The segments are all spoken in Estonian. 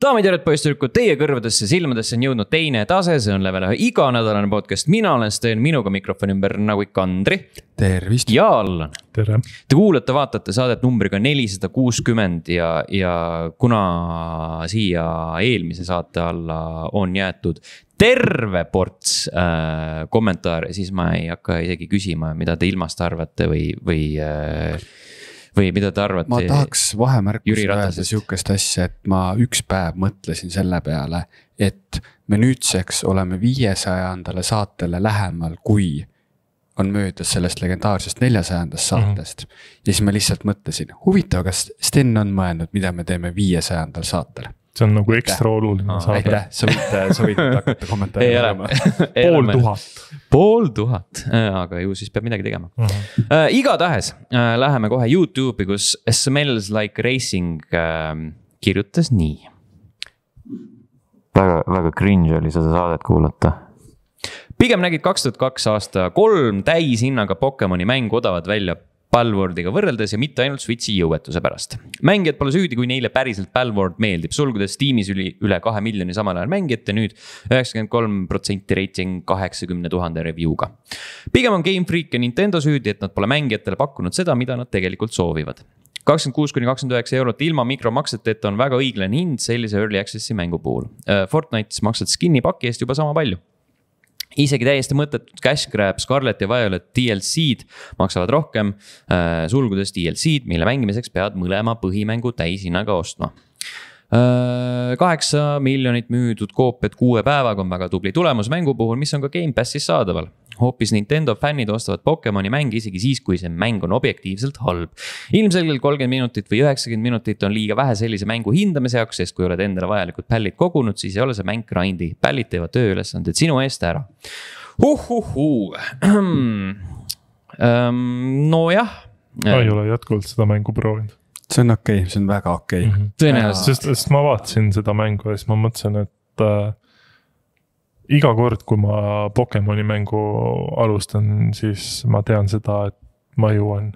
daamid ja härrad, poisssüdrukud, teie kõrvadesse, silmadesse on jõudnud teine tase, see on level ühe iganädalane podcast, mina olen Sten, minuga mikrofoni ümber nagu ikka Andri. tervist. ja Allan. tere. Te kuulate, vaatate saadet numbriga nelisada kuuskümmend ja, ja kuna siia eelmise saate alla on jäetud terve ports äh, kommentaare, siis ma ei hakka isegi küsima, mida te ilmast arvate või, või äh, või mida te arvate? ma tahaks vahemärkusena öelda sihukest asja, et ma üks päev mõtlesin selle peale, et me nüüdseks oleme viiesajandale saatele lähemal, kui on möödas sellest legendaarsest neljasajandast mhm. saatest mm. -hmm. ja siis ma lihtsalt mõtlesin, huvitav, kas Sten on mõelnud, mida me teeme viiesajandal saatel see on nagu ekstra oluline Aa, saade. aitäh, sa võid, äh, sa võid hakata kommenteerima. pool tuhat. pool tuhat, äh, aga ju siis peab midagi tegema uh. -huh. Uh, igatahes uh, läheme kohe Youtube'i, kus Smells like racing uh, kirjutas nii. väga, väga cringe oli seda saadet kuulata pigem nägid kaks tuhat kaks aasta kolm täishinnaga Pokemoni mängu odavad välja Palwordiga võrreldes ja mitte ainult Switchi jõuetuse pärast. mängijad pole süüdi, kui neile päriselt Palword meeldib, sulgudes Steamis üli, üle kahe miljoni samal ajal mängijate nüüd. üheksakümmend kolm protsenti reiting kaheksakümne tuhande review'ga. pigem on Game Freak ja Nintendo süüdi, et nad pole mängijatele pakkunud seda, mida nad tegelikult soovivad kakskümmend kuus kuni kakskümmend üheksa eurot ilma mikromakseteta on väga õiglane hind sellise early access'i mängu puhul. Äh, Fortnite'is maksad skin'i paki eest juba sama palju isegi täiesti mõttetud cash-grab Scarlet ja Violet DLC-d maksavad rohkem äh,, sulgudes DLC-d, mille mängimiseks pead mõlema põhimängu täishinnaga ostma äh, kaheksa miljonit müüdud koopiat kuue päevaga on väga tubli tulemus mängu puhul, mis on ka Gamepassis saadaval hoopis Nintendo fännid ostavad Pokemoni mänge isegi siis, kui see mäng on objektiivselt halb. ilmselgelt kolmkümmend minutit või üheksakümmend minutit on liiga vähe sellise mängu hindamise jaoks, sest kui oled endale vajalikud pällid kogunud, siis ei ole see mäng grind'i. pällid teevad tööülesanded sinu eest ära. Uhuhuu ähm, nojah. ma ei ole jätkuvalt seda mängu proovinud. see on okei okay,, see on väga okei okay. mm. -hmm. tõenäoliselt. sest, sest ma vaatasin seda mängu ja siis ma mõtlesin, et äh, iga kord, kui ma Pokemoni mängu alustan, siis ma tean seda, et ma jõuan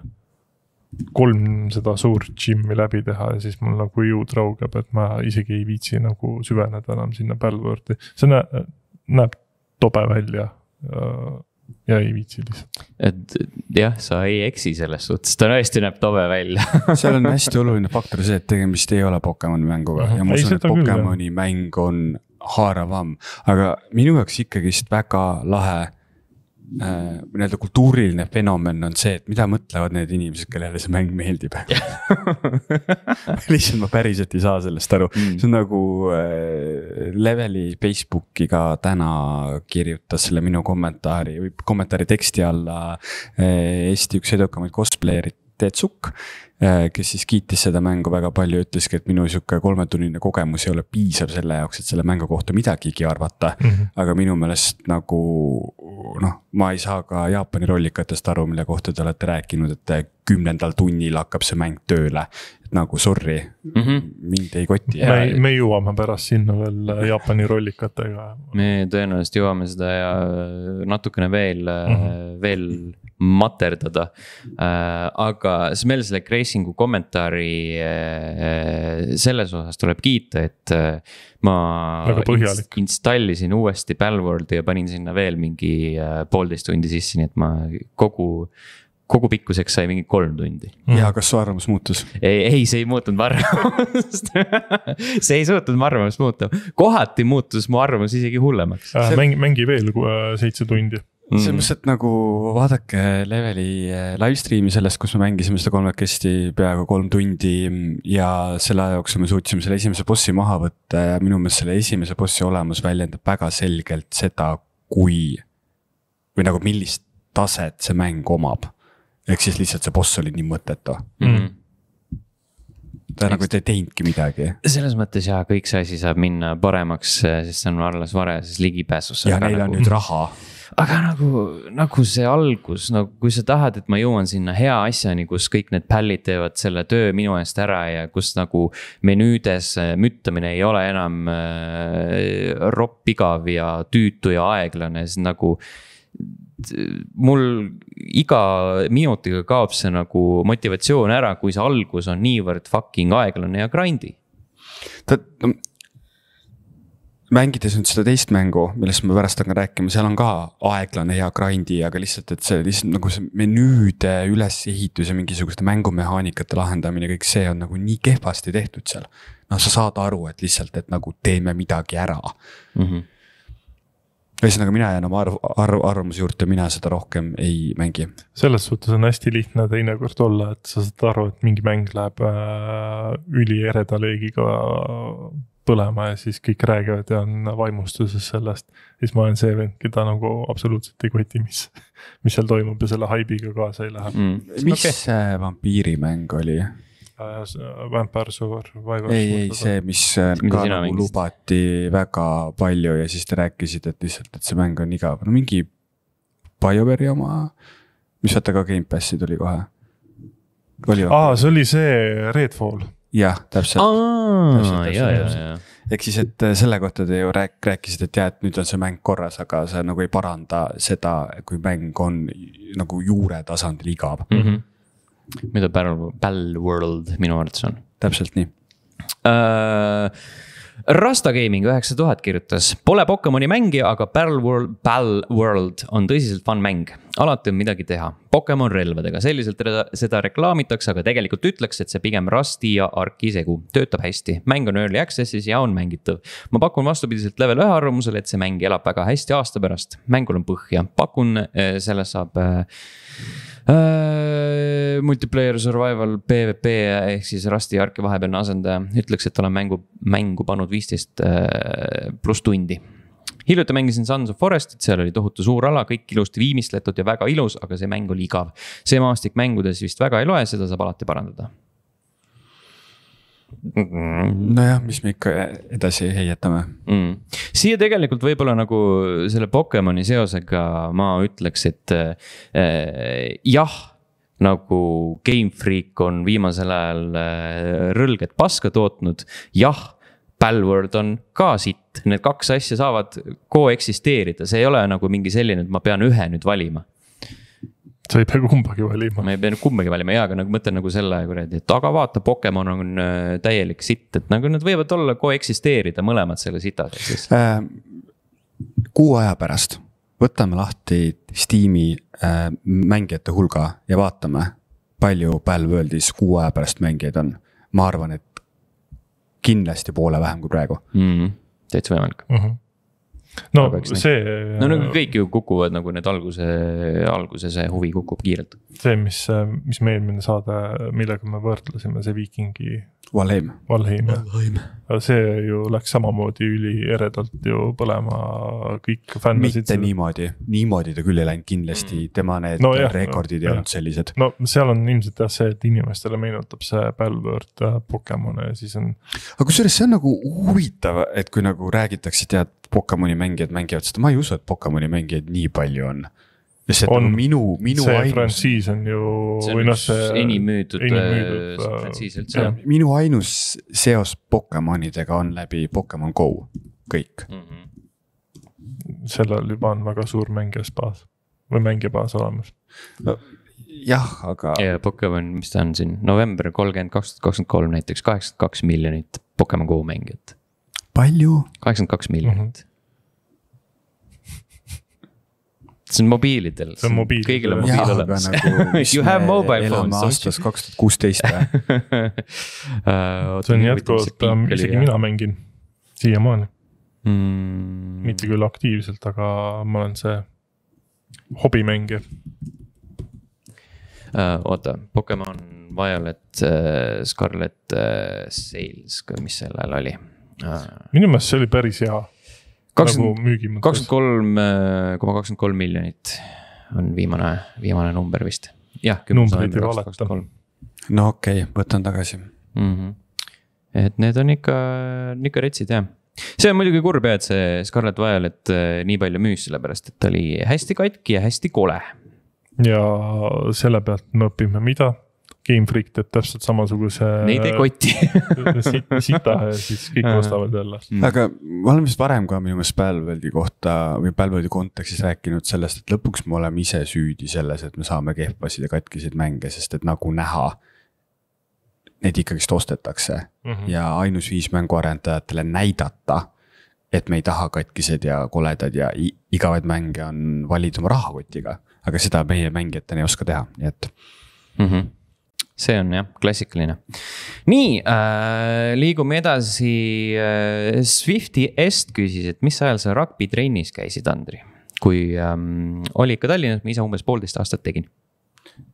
kolm seda suurt džimmi läbi teha ja siis mul nagu jõud raugeb, et ma isegi ei viitsi nagu süveneda enam sinna Battleworldi, see nä näeb tobe välja äh, ja ei viitsi lihtsalt. et jah, sa ei eksi selles suhtes, ta tõesti näeb tobe välja seal on hästi oluline faktor see, et tegemist ei ole Pokemoni mänguga mm -hmm. ja ma usun, et Pokemoni küll, mäng on haaravam, aga minu jaoks ikkagist väga lahe äh, nii-öelda kultuuriline fenomen on see, et mida mõtlevad need inimesed, kellele see mäng meeldib lihtsalt ma päriselt ei saa sellest aru mm., see on nagu äh, leveli Facebooki ka täna kirjutas selle minu kommentaari või kommentaari teksti alla äh, Eesti üks edukamaid cosplayer'id Teet Sukk Äh, kes siis kiitis seda mängu väga palju, ütleski, et minu sihuke kolmetunnine kogemus ei ole piisav selle jaoks, et selle mängu kohta midagigi arvata mm. -hmm. aga minu meelest nagu noh, ma ei saa ka Jaapani rollikatest aru, mille kohta te olete rääkinud, et kümnendal tunnil hakkab see mäng tööle. et nagu sorry mm, -hmm. mind ei koti. me, me jõuame pärast sinna veel Jaapani rollikatega. me tõenäoliselt jõuame seda ja äh, natukene veel mm, -hmm. veel materdada äh,. aga Smells Like Racing Messingu kommentaari äh, äh, selles osas tuleb kiita, et äh, ma. väga põhjalik. installisin uuesti Palworldi ja panin sinna veel mingi poolteist tundi sisse, nii et ma kogu kogu pikkuseks sai mingi kolm tundi. Mhm. ja kas su arvamus muutus? ei, ei, see ei muutunud mu arvamust see ei suutnud mu arvamust muuta, kohati muutus mu arvamus isegi hullemaks äh,. mängi, mängi veel seitse tundi mm.. selles mõttes, et nagu vaadake leveli eh, live stream'i sellest, kus me mängisime seda kolmekesti peaaegu kolm tundi. ja selle aja jooksul me suutsime selle esimese bossi maha võtta ja minu meelest selle esimese bossi olemus väljendab väga selgelt seda, kui. või nagu millist taset see mäng omab. ehk siis lihtsalt see boss oli nii mõttetu mm ta nagu ei teinudki midagi. selles mõttes jaa, kõik see asi saab minna paremaks, eh, sest see on alles varajases ligipääsus. ja neil nagu... on nüüd raha aga nagu, nagu see algus, nagu kui sa tahad, et ma jõuan sinna hea asjani, kus kõik need pällid teevad selle töö minu eest ära ja kus nagu menüüdes äh, müttamine ei ole enam äh, ropp, igav ja tüütu ja aeglane, siis nagu mul iga minutiga kaob see nagu motivatsioon ära, kui see algus on niivõrd fucking aeglane ja grind'i. ta, mängides nüüd seda teist mängu, millest ma pärast hakkan rääkima, seal on ka aeglane hea grind'i, aga lihtsalt, et see lihtsalt nagu see menüüde ülesehitus ja mingisuguste mängumehaanikate lahendamine, kõik see on nagu nii kehvasti tehtud seal. noh, sa saad aru, et lihtsalt, et nagu teeme midagi ära mm. -hmm ühesõnaga, mina jään oma arv, arv, arvamuse juurde, mina seda rohkem ei mängi. selles suhtes on hästi lihtne teinekord olla, et sa saad aru, et mingi mäng läheb äh, üliereda löögiga põlema ja siis kõik räägivad ja on vaimustuses sellest. siis ma olen see vend, keda nagu absoluutselt ei koti, mis, mis seal toimub ja selle haibiga kaasa ei lähe mm.. mis okay. see vampiirimäng oli? Äh, äh, Vampire Survivor. ei, ei see, mis äh, ka nagu lubati väga palju ja siis te rääkisite, et lihtsalt, et see mäng on igav, no mingi BioWare'i oma, mis vaata ka Gamepassi tuli kohe. aa, see oli see Redfall jah, täpselt. ehk siis, et äh, selle kohta te ju rääk-, rääkisite, et jah, et nüüd on see mäng korras, aga see nagu ei paranda seda, kui mäng on nagu juure tasandil igav mm. -hmm. mida Battle, Battle World minu arvates on. täpselt nii uh,. Rasta Gaming üheksa tuhat kirjutas, pole Pokemoni mängija, aga Battle World, Battle World on tõsiselt fun mäng. alati on midagi teha, Pokemon relvadega, selliselt seda reklaamitakse, aga tegelikult ütleks, et see pigem Rusti ja Arki segu. töötab hästi, mäng on early access'is ja on mängitav. ma pakun vastupidiselt level ühe arvamusele, et see mäng elab väga hästi aasta pärast, mängul on põhja, pakun, äh, selle saab äh, äh,. Multiplayer survival PVP ehk siis Rusti Arki vahepealne asendaja ütleks, et olen mängu, mängu pannud viisteist äh, pluss tundi hiljuti mängisin Sons of Forestit, seal oli tohutu suur ala, kõik ilusti viimistletud ja väga ilus, aga see mäng oli igav. see maastik mängudes vist väga ei loe, seda saab alati parandada mm -mm.. nojah, mis me ikka edasi heietame mm.. siia tegelikult võib-olla nagu selle Pokemoni seosega ma ütleks, et äh, jah nagu Game Freak on viimasel ajal äh, rõlget paska tootnud, jah Palworld on ka sitt, need kaks asja saavad koeksisteerida, see ei ole nagu mingi selline, et ma pean ühe nüüd valima sa ei pea kumbagi valima. ma ei pea kumbagi valima jaa, aga nagu mõtlen nagu selle kuradi, et aga vaata, Pokemon on äh, täielik sitt, et nagu nad võivad olla, koeksisteerida mõlemad selle sitadega siis äh,. Kuu aja pärast võtame lahti Steam'i äh, mängijate hulga ja vaatame, palju Battleworldis kuu aja pärast mängijaid on. ma arvan, et kindlasti poole vähem kui praegu mm. -hmm. täitsa võimalik mm. -hmm no see. no nagu äh, kõik ju kukuvad nagu need alguse, alguse see huvi kukub kiirelt. see, mis, äh, mis me eelmine saade, millega me võrdlesime, see viikingi. Valheim. Valheim jah, see ju läks samamoodi ülieredalt ju põlema, kõik fännasid. mitte seda. niimoodi, niimoodi ta küll ei läinud kindlasti mm., tema need no, jah, rekordid ei olnud sellised. no seal on ilmselt jah see, et inimestele meenutab see Bellword äh, Pokemon ja siis on. aga kusjuures see on nagu huvitav, et kui nagu räägitakse, tead Pokemoni mängijad mängivad seda, ma ei usu, et Pokemoni mängijaid nii palju on lihtsalt on minu, minu see ainus. frantsiis on ju. see on noh, üks enim müüdud äh, äh, frantsiis üldse. minu ainus seos Pokemonidega on läbi Pokemon Go, kõik mm. -hmm. sellel juba on väga suur mängijabaas või mängijabaas olemas no, jah, aga. ja Pokemon, mis ta on siin, november kolmkümmend, kaks tuhat kakskümmend kolm näiteks kaheksakümmend kaks miljonit Pokemon Go mängijat palju? kaheksakümmend kaks miljonit mm. -hmm see on mobiilidel. see on mobiil. kõigil on mobiil olemas nagu,. You have mobile phones. aastas kaks tuhat kuusteist või? Äh, see on jätkuvalt, ähm, isegi ja. mina mängin siiamaani mm.. mitte küll aktiivselt, aga ma olen see hobimängija uh,. oota, Pokemon Violet uh,, Scarlet uh, Sales, mis sellel oli? minu meelest see oli päris hea. kakskümmend, nagu kakskümmend kolm äh, koma kakskümmend kolm miljonit on viimane, viimane number vist. jah, kümnes november kaks tuhat kakskümmend kolm. no okei okay,, võtan tagasi mm. -hmm. et need on ikka, ikka retsid jah see on muidugi kurb jah, et see Scarlett Violet äh, nii palju müüs, sellepärast et ta oli hästi katki ja hästi kole. ja selle pealt me õpime mida? Game Freak teeb täpselt samasuguse. Neid ei koti äh, sit, sita ja siis kõik ostavad jälle mm.. aga me oleme vist varem ka minu meelest Battlefieldi kohta või Battlefieldi kontekstis rääkinud sellest, et lõpuks me oleme ise süüdi selles, et me saame kehvasid ja katkiseid mänge, sest et nagu näha. Neid ikkagist ostetakse mm -hmm. ja ainus viis mänguarendajatele näidata, et me ei taha katkiseid ja koledad ja igavaid mänge on valida oma rahakotiga. aga seda meie mängijatena ei oska teha, nii et mm. -hmm see on jah, klassikaline. nii äh,, liigume edasi äh,. Swifti Est küsis, et mis ajal sa rugby-trennis käisid, Andri? kui ähm, oli ikka Tallinnas, ma ise umbes poolteist aastat tegin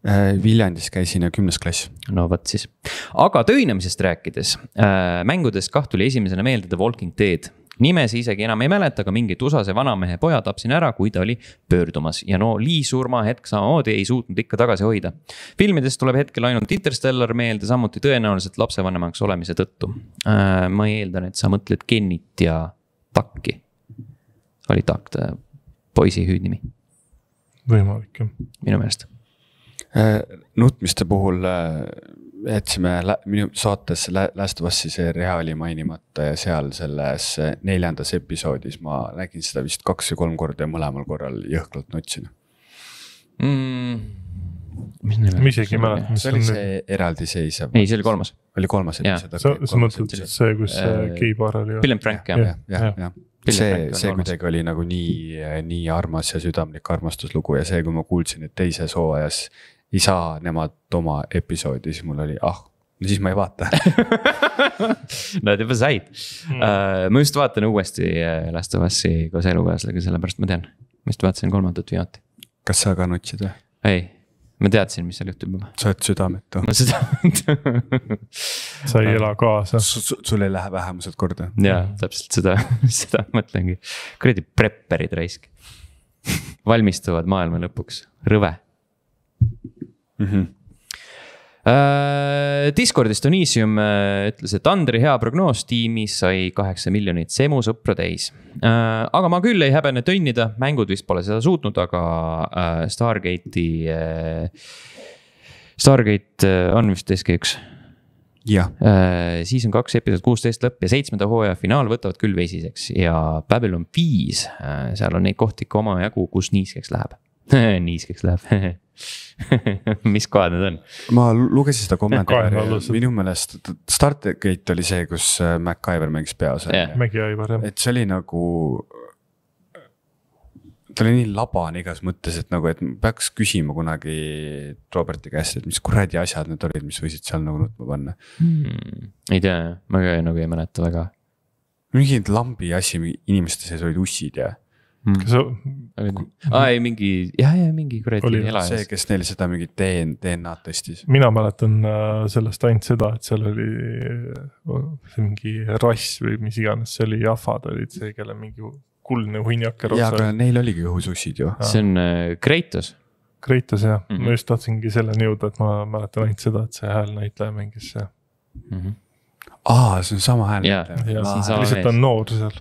äh,. Viljandis käisin ja kümnes klass. no vot siis, aga töinemisest rääkides äh,, mängudest kah tuli esimesena meelde The Walking Dead nimesi isegi enam ei mäleta, aga mingit USA-se vanamehe poja tapsin ära, kui ta oli pöördumas ja no Lee surmahetk samamoodi ei suutnud ikka tagasi hoida. filmidest tuleb hetkel ainult Interstellar meelde, samuti tõenäoliselt lapsevanemaks olemise tõttu äh,. ma eeldan, et sa mõtled Kennit ja Takki. oli Takk ta äh, poisi hüüdnimi? võimalik jah. minu meelest äh,. nutmiste puhul äh jätsime minu saates Last of Us'i seeria oli mainimata ja seal selles neljandas episoodis ma nägin seda vist kaks või kolm korda ja mõlemal korral jõhkralt nutsin mm.. mis neil oli? ma isegi ei mäleta. see oli see eraldiseisev. ei, see oli kolmas. oli kolmas episood. sa, sa mõtled see, kus geipaar äh, oli? Bill and Frank jah? jah, jah, jah see, see kuidagi oli nagu nii, nii armas ja südamlik armastuslugu ja see, kui ma kuulsin, et teises hooajas ei saa nemad oma episoodi, siis mul oli ah, no siis ma ei vaata Nad juba said mm.. Uh, ma just vaatan uuesti äh, Last of Us'i koos elukaaslasega, sellepärast ma tean. ma just vaatasin kolmandat viimati. kas sa ka nutsid või? ei, ma teadsin, mis seal juhtub juba. sa oled südametu. ma südametu sa ei ela kaasa S. sul ei lähe vähemused korda. jaa, täpselt seda, seda mõtlengi. kuradi prepperid raisk valmistuvad maailma lõpuks, rõve mm. -hmm. Discordis Tunisium äh, ütles, et Andri hea prognoos tiimis sai kaheksa miljonit Semu sõpra täis. Äh, aga ma küll ei häbene tönnida, mängud vist pole seda suutnud, aga Stargate'i, Stargate on vist SK1 jah. siis on kaks episood kuusteist lõpp ja seitsmenda hooaja finaal võtavad küll vesiseks ja Babylon viis, seal on neid kohti ikka omajagu, kus niiskeks läheb niiskeks läheb mis kohad need on? ma lugesin seda kommentaari, minu meelest Stargate oli see, kus äh, MacGyver mängis peaosa yeah.. MacGyver jah. et see oli nagu ta oli nii labane igas mõttes, et nagu, et peaks küsima kunagi Roberti käest, et mis kuradi asjad need olid, mis võisid seal nagu nutma panna hmm,. ei tea, ma ka nagu ei mäleta väga. mingid lambi asi, inimeste sees olid ussid ja mm.. kas sa? aa ei mingi, jah, jah mingi kuradi elajas. see, kes neil seda mingit DNA-d testis. mina mäletan äh, sellest ainult seda, et seal oli äh, see mingi rass või mis iganes, see oli jahvad olid see, kellel mingi kuldne hunniak. jaa, aga neil oligi õhusussid ju. see on äh, Kreitos Kreitos jah mm, -hmm. ma just tahtsingi selleni jõuda, et ma mäletan ainult seda, et see häälnäitleja mängis mm -hmm. ah, see. aa, see on sama häälnäitleja. lihtsalt ta on noor seal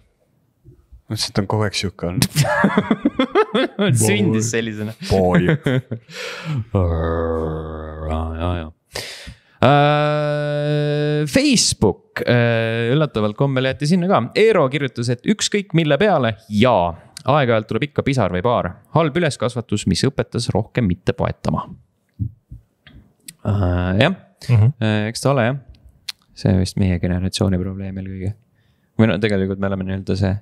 mõtlesin, et ta on kogu aeg sihuke olnud sündis sellisena. Boy. ja, ja. Äh, Facebook äh, üllataval kombel jäeti sinna ka, Eero kirjutas, et ükskõik mille peale ja aeg-ajalt tuleb ikka pisar või paar, halb üleskasvatus, mis õpetas rohkem mitte poetama. Äh, jah, mhm. eks ta ole jah, see vist meie generatsiooni probleem eelkõige. või no tegelikult me oleme nii-öelda see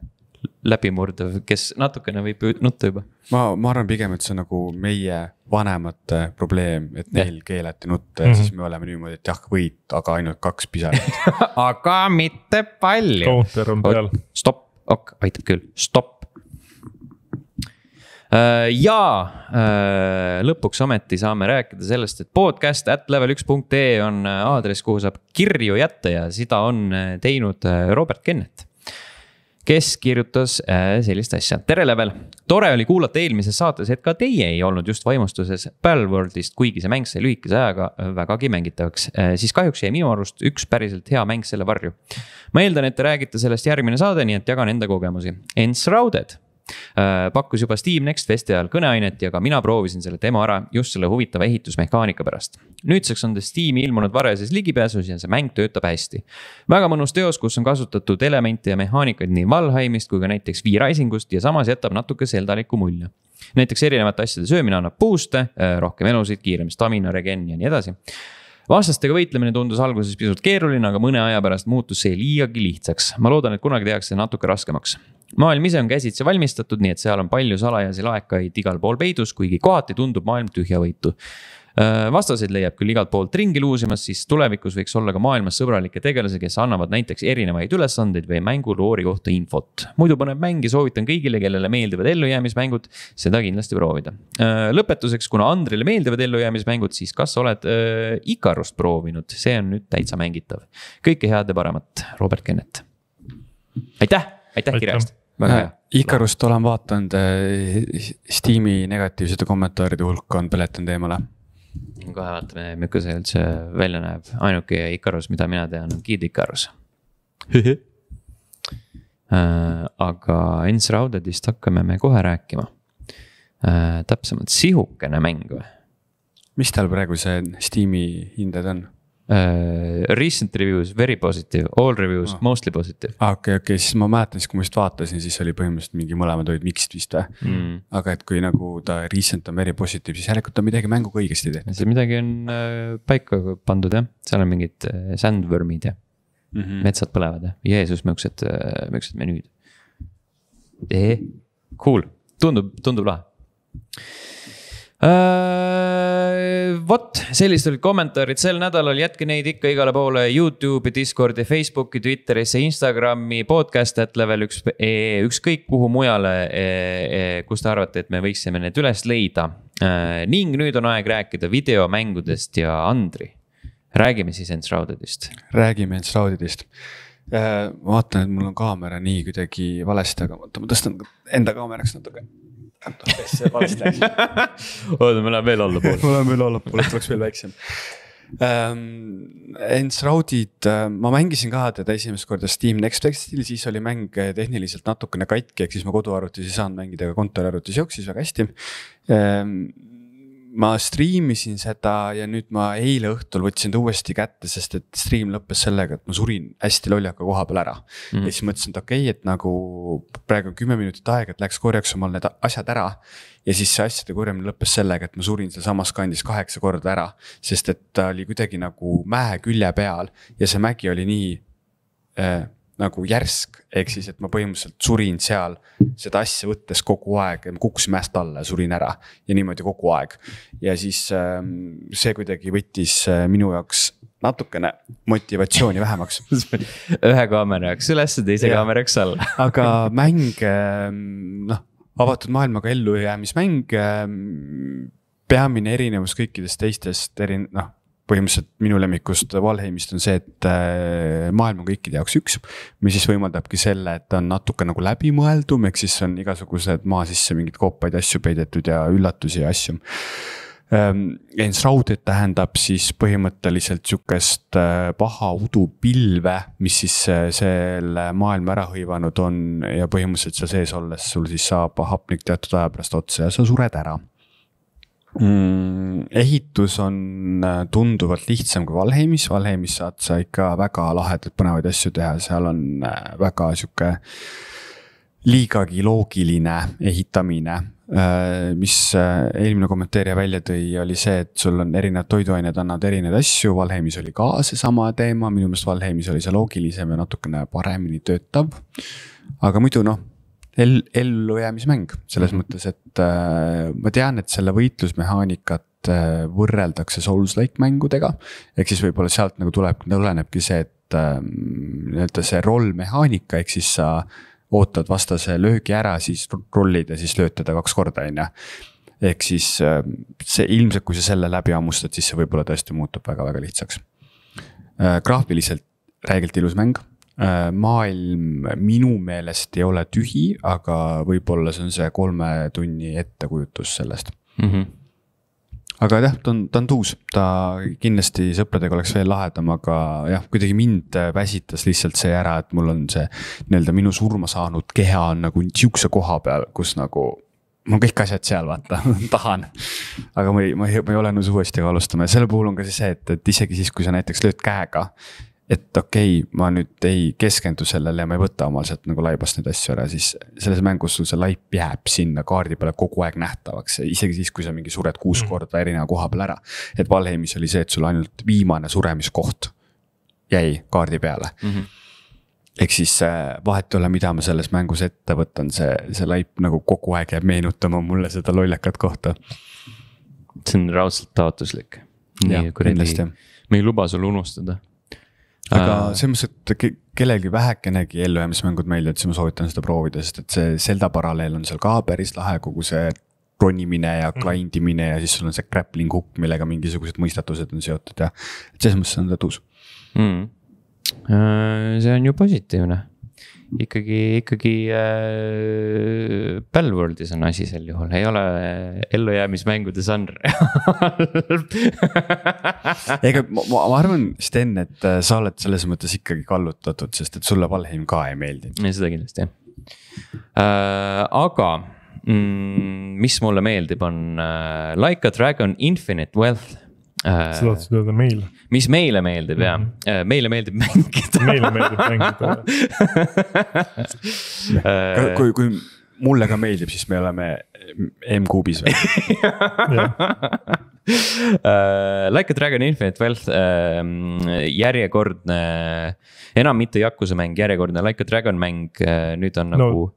läbimurdev, kes natukene võib nutta juba. ma, ma arvan pigem, et see on nagu meie vanemate probleem, et neil yeah. keelati nutta ja mm -hmm. siis me oleme niimoodi, et jah, võit, aga ainult kaks pisarat aga mitte palju. counter on peal. stopp, ok, aitab küll, stopp. Äh, ja äh, lõpuks ometi saame rääkida sellest, et podcast at level üks punkt ee on aadress, kuhu saab kirju jätta ja seda on teinud äh, Robert Kennet kes kirjutas äh, sellist asja. tere, Level! tore oli kuulata eelmises saates, et ka teie ei olnud just vaimustuses Palworldist, kuigi see mäng sai lühikese ajaga vägagi mängitavaks. Äh, siis kahjuks jäi minu arust üks päriselt hea mäng selle varju. ma eeldan, et te räägite sellest järgmine saade, nii et jagan enda kogemusi. Ents Rauded Äh, pakkus juba Steam Next festi ajal kõneainet ja ka mina proovisin selle demo ära just selle huvitava ehitusmehaanika pärast. nüüdseks on ta Steam'i ilmunud varajases ligipääsus ja see mäng töötab hästi. väga mõnus teos, kus on kasutatud elemente ja mehaanikaid nii Valheimist kui ka näiteks V Risingust ja samas jätab natuke seldaliku mulje näiteks erinevate asjade söömine annab boost'e, äh, rohkem elusid, kiirem stamina, regen ja nii edasi vastastega võitlemine tundus alguses pisut keeruline, aga mõne aja pärast muutus see liigagi lihtsaks. ma loodan, et kunagi tehakse natuke raskemaks. maailm ise on käsitsi valmistatud, nii et seal on palju salajasi laekaid igal pool peidus, kuigi kohati tundub maailm tühjavõitu Äh, vastaseid leiab küll igalt poolt ringi luusimas, siis tulevikus võiks olla ka maailmas sõbralikke tegelasi, kes annavad näiteks erinevaid ülesandeid või mänguloori kohta infot. muidu paneb mäng ja soovitan kõigile, kellele meeldivad ellujäämismängud, seda kindlasti proovida. Äh, lõpetuseks, kuna Andrile meeldivad ellujäämismängud, siis kas oled äh, Ikarust proovinud, see on nüüd täitsa mängitav. kõike head ja paremat, Robert Kennet. aitäh, aitäh kirja eest väga äh, hea. Ikarust olen vaatanud, Steam'i negatiivsete kommentaaride hulk on peletanud eemale kohe vaatame, milline see üldse välja näeb, ainuke Ikarus, mida mina tean, on Kid Ikarus äh, aga Ensraudedist hakkame me kohe rääkima. Äh, täpsemalt sihukene mäng või? mis tal praegu see Steam'i hinded on? Uh, recent reviews very positive, all reviews ah. mostly positive. Ah, okei okay,, okei okay., siis ma mäletan, siis kui ma just vaatasin, siis oli põhimõtteliselt mingi mõlemad olid mixed vist või mm.? aga et kui nagu ta recent on very positive, siis järelikult on midagi mänguga õigesti tehtud. midagi on äh, paika pandud jah, seal on mingid äh, sandworm'id ja mm -hmm. metsad põlevad ja, Jeesus, millised äh,, millised menüüd e,. Cool, tundub, tundub lahe Uh, vot sellised olid kommentaarid sel nädalal, jätke neid ikka igale poole Youtube'i, Discord'i, Facebooki, Twitterisse, Instagrami, podcast at level üks e,, ükskõik kuhu mujale e,, e, kus te arvate, et me võiksime need üles leida uh,. ning nüüd on aeg rääkida videomängudest ja Andri, räägime siis Enshroudedist. räägime Enshroudedist uh,. ma vaatan, et mul on kaamera nii kuidagi valesti, aga oota, ma tõstan enda kaameraks natuke see valesti läks oota, me läheme veel allapoole me läheme veel allapoole, et oleks veel väiksem ähm,. Ents Raudid, ähm, ma mängisin ka teda esimest korda Steam Next Textil, siis oli mäng äh, tehniliselt natukene katki, ehk siis ma koduarvutis ei saanud mängida, aga kontoriarvutis jooksis väga hästi ähm, ma stream isin seda ja nüüd ma eile õhtul võtsin ta uuesti kätte, sest et stream lõppes sellega, et ma surin hästi lollaka koha peal ära mm.. ja siis mõtlesin, et okei okay,, et nagu praegu on kümme minutit aega, et läheks korjaks omal need asjad ära. ja siis see asjade korjamine lõppes sellega, et ma surin sealsamas kandis kaheksa korda ära. sest et ta oli kuidagi nagu mäe külje peal ja see mägi oli nii äh, nagu järsk, ehk siis, et ma põhimõtteliselt surin seal seda asja võttes kogu aeg, kukkusin mäest alla ja surin ära ja niimoodi kogu aeg. ja siis ähm, see kuidagi võttis äh, minu jaoks natukene motivatsiooni vähemaks ühe kaamera jaoks ülesse, teise ja. kaamera jaoks alla aga mäng, ähm, noh, avatud maailmaga ellujäämismäng ähm, peamine erinevus kõikidest teistest eri-, noh, põhimõtteliselt minu lemmikust Valheimist on see, et äh, maailm on kõikide jaoks üks. mis siis võimaldabki selle, et ta on natuke nagu läbimõeldum, ehk siis on igasugused maa sisse mingeid koopaid, asju peidetud ja üllatusi ja asju. Ähm, Ens Rauded tähendab siis põhimõtteliselt sihukest äh, paha udupilve, mis siis äh, selle maailma ära hõivanud on ja põhimõtteliselt seal sees olles sul siis saab hapnik teatud aja pärast otsa ja sa sured ära mm,? ehitus on äh, tunduvalt lihtsam kui Valheimis, Valheimis saad sa ikka väga lahedaid põnevaid asju teha, seal on äh, väga sihuke liigagi loogiline ehitamine, äh, mis eelmine kommenteerija välja tõi, oli see, et sul on erinevad toiduained annavad erinevaid asju, Valheimis oli ka seesama teema, minu meelest Valheimis oli see loogilisem ja natukene paremini töötab. aga muidu noh el-, ellujäämismäng selles mm -hmm. mõttes, et äh, ma tean, et selle võitlusmehaanikat äh, võrreldakse Souls-like mängudega. ehk siis võib-olla sealt nagu tuleb, tulenebki see, et äh, nii-öelda see roll-mehaanika, ehk siis sa ootad vastase löögi ära, siis rollid ja siis lööd teda kaks korda, on ju ehk siis äh, see ilmselt, kui sa selle läbi hammustad, siis see võib-olla tõesti muutub väga-väga lihtsaks äh,. graafiliselt räigelt ilus mäng Äh, maailm minu meelest ei ole tühi, aga võib-olla see on see kolme tunni ettekujutus sellest mm. -hmm aga jah, ta on, ta on tuus, ta kindlasti sõpradega oleks veel lahedam, aga jah, kuidagi mind väsitas lihtsalt see ära, et mul on see nii-öelda minu surma saanud keha on nagu sihukese koha peal, kus nagu. mul on kõik asjad seal, vaata tahan. aga ma ei, ma ei, ma ei ole nõus uuesti alustama ja selle puhul on ka see, et, et isegi siis, kui sa näiteks lööd käega et okei okay,, ma nüüd ei keskendu sellele ja ma ei võta omal sealt nagu laibast neid asju ära, siis selles mängus sul see laip jääb sinna kaardi peale kogu aeg nähtavaks, isegi siis, kui sa mingi sured kuus mm. korda erineva koha peal ära. et Valheimis oli see, et sul ainult viimane suremiskoht jäi kaardi peale mm. -hmm ehk siis äh, vahet ei ole, mida ma selles mängus ette võtan, see, see laip nagu kogu aeg jääb meenutama mulle seda lollakat kohta. see on raudselt taotluslik. nii kuradi, me ei luba sul unustada aga selles mõttes, et kellelgi vähekenegi ellujäämismängud meeldivad, siis ma soovitan seda proovida, sest et see Zelda paralleel on seal ka päris lahe, kogu see ronimine ja mhm. grind imine ja siis sul on see grappling hook, millega mingisugused mõistatused on seotud ja, et selles mõttes on ta tuus mm.. Äh, see on ju positiivne ikkagi, ikkagi äh, Palworldis on asi sel juhul, ei ole ellujäämismängude žanr ega ma, ma arvan, Sten, et äh, sa oled selles mõttes ikkagi kallutatud, sest et sulle Valheim ka ei meeldinud. seda kindlasti jah äh,, aga mm, mis mulle meeldib, on äh, Like a Dragon Infinite Wealth Äh, sa tahtsid öelda meil? mis meile meeldib mm -hmm. jah, mhm. äh, meile meeldib mängida. meile meeldib mängida jah. Äh, kui, kui mulle ka meeldib, siis me oleme M-kuubis või Like a Dragon Infinite Wealth äh,, järjekordne, enam mitte Yakuza mäng, järjekordne Like a Dragon mäng, nüüd on no, nagu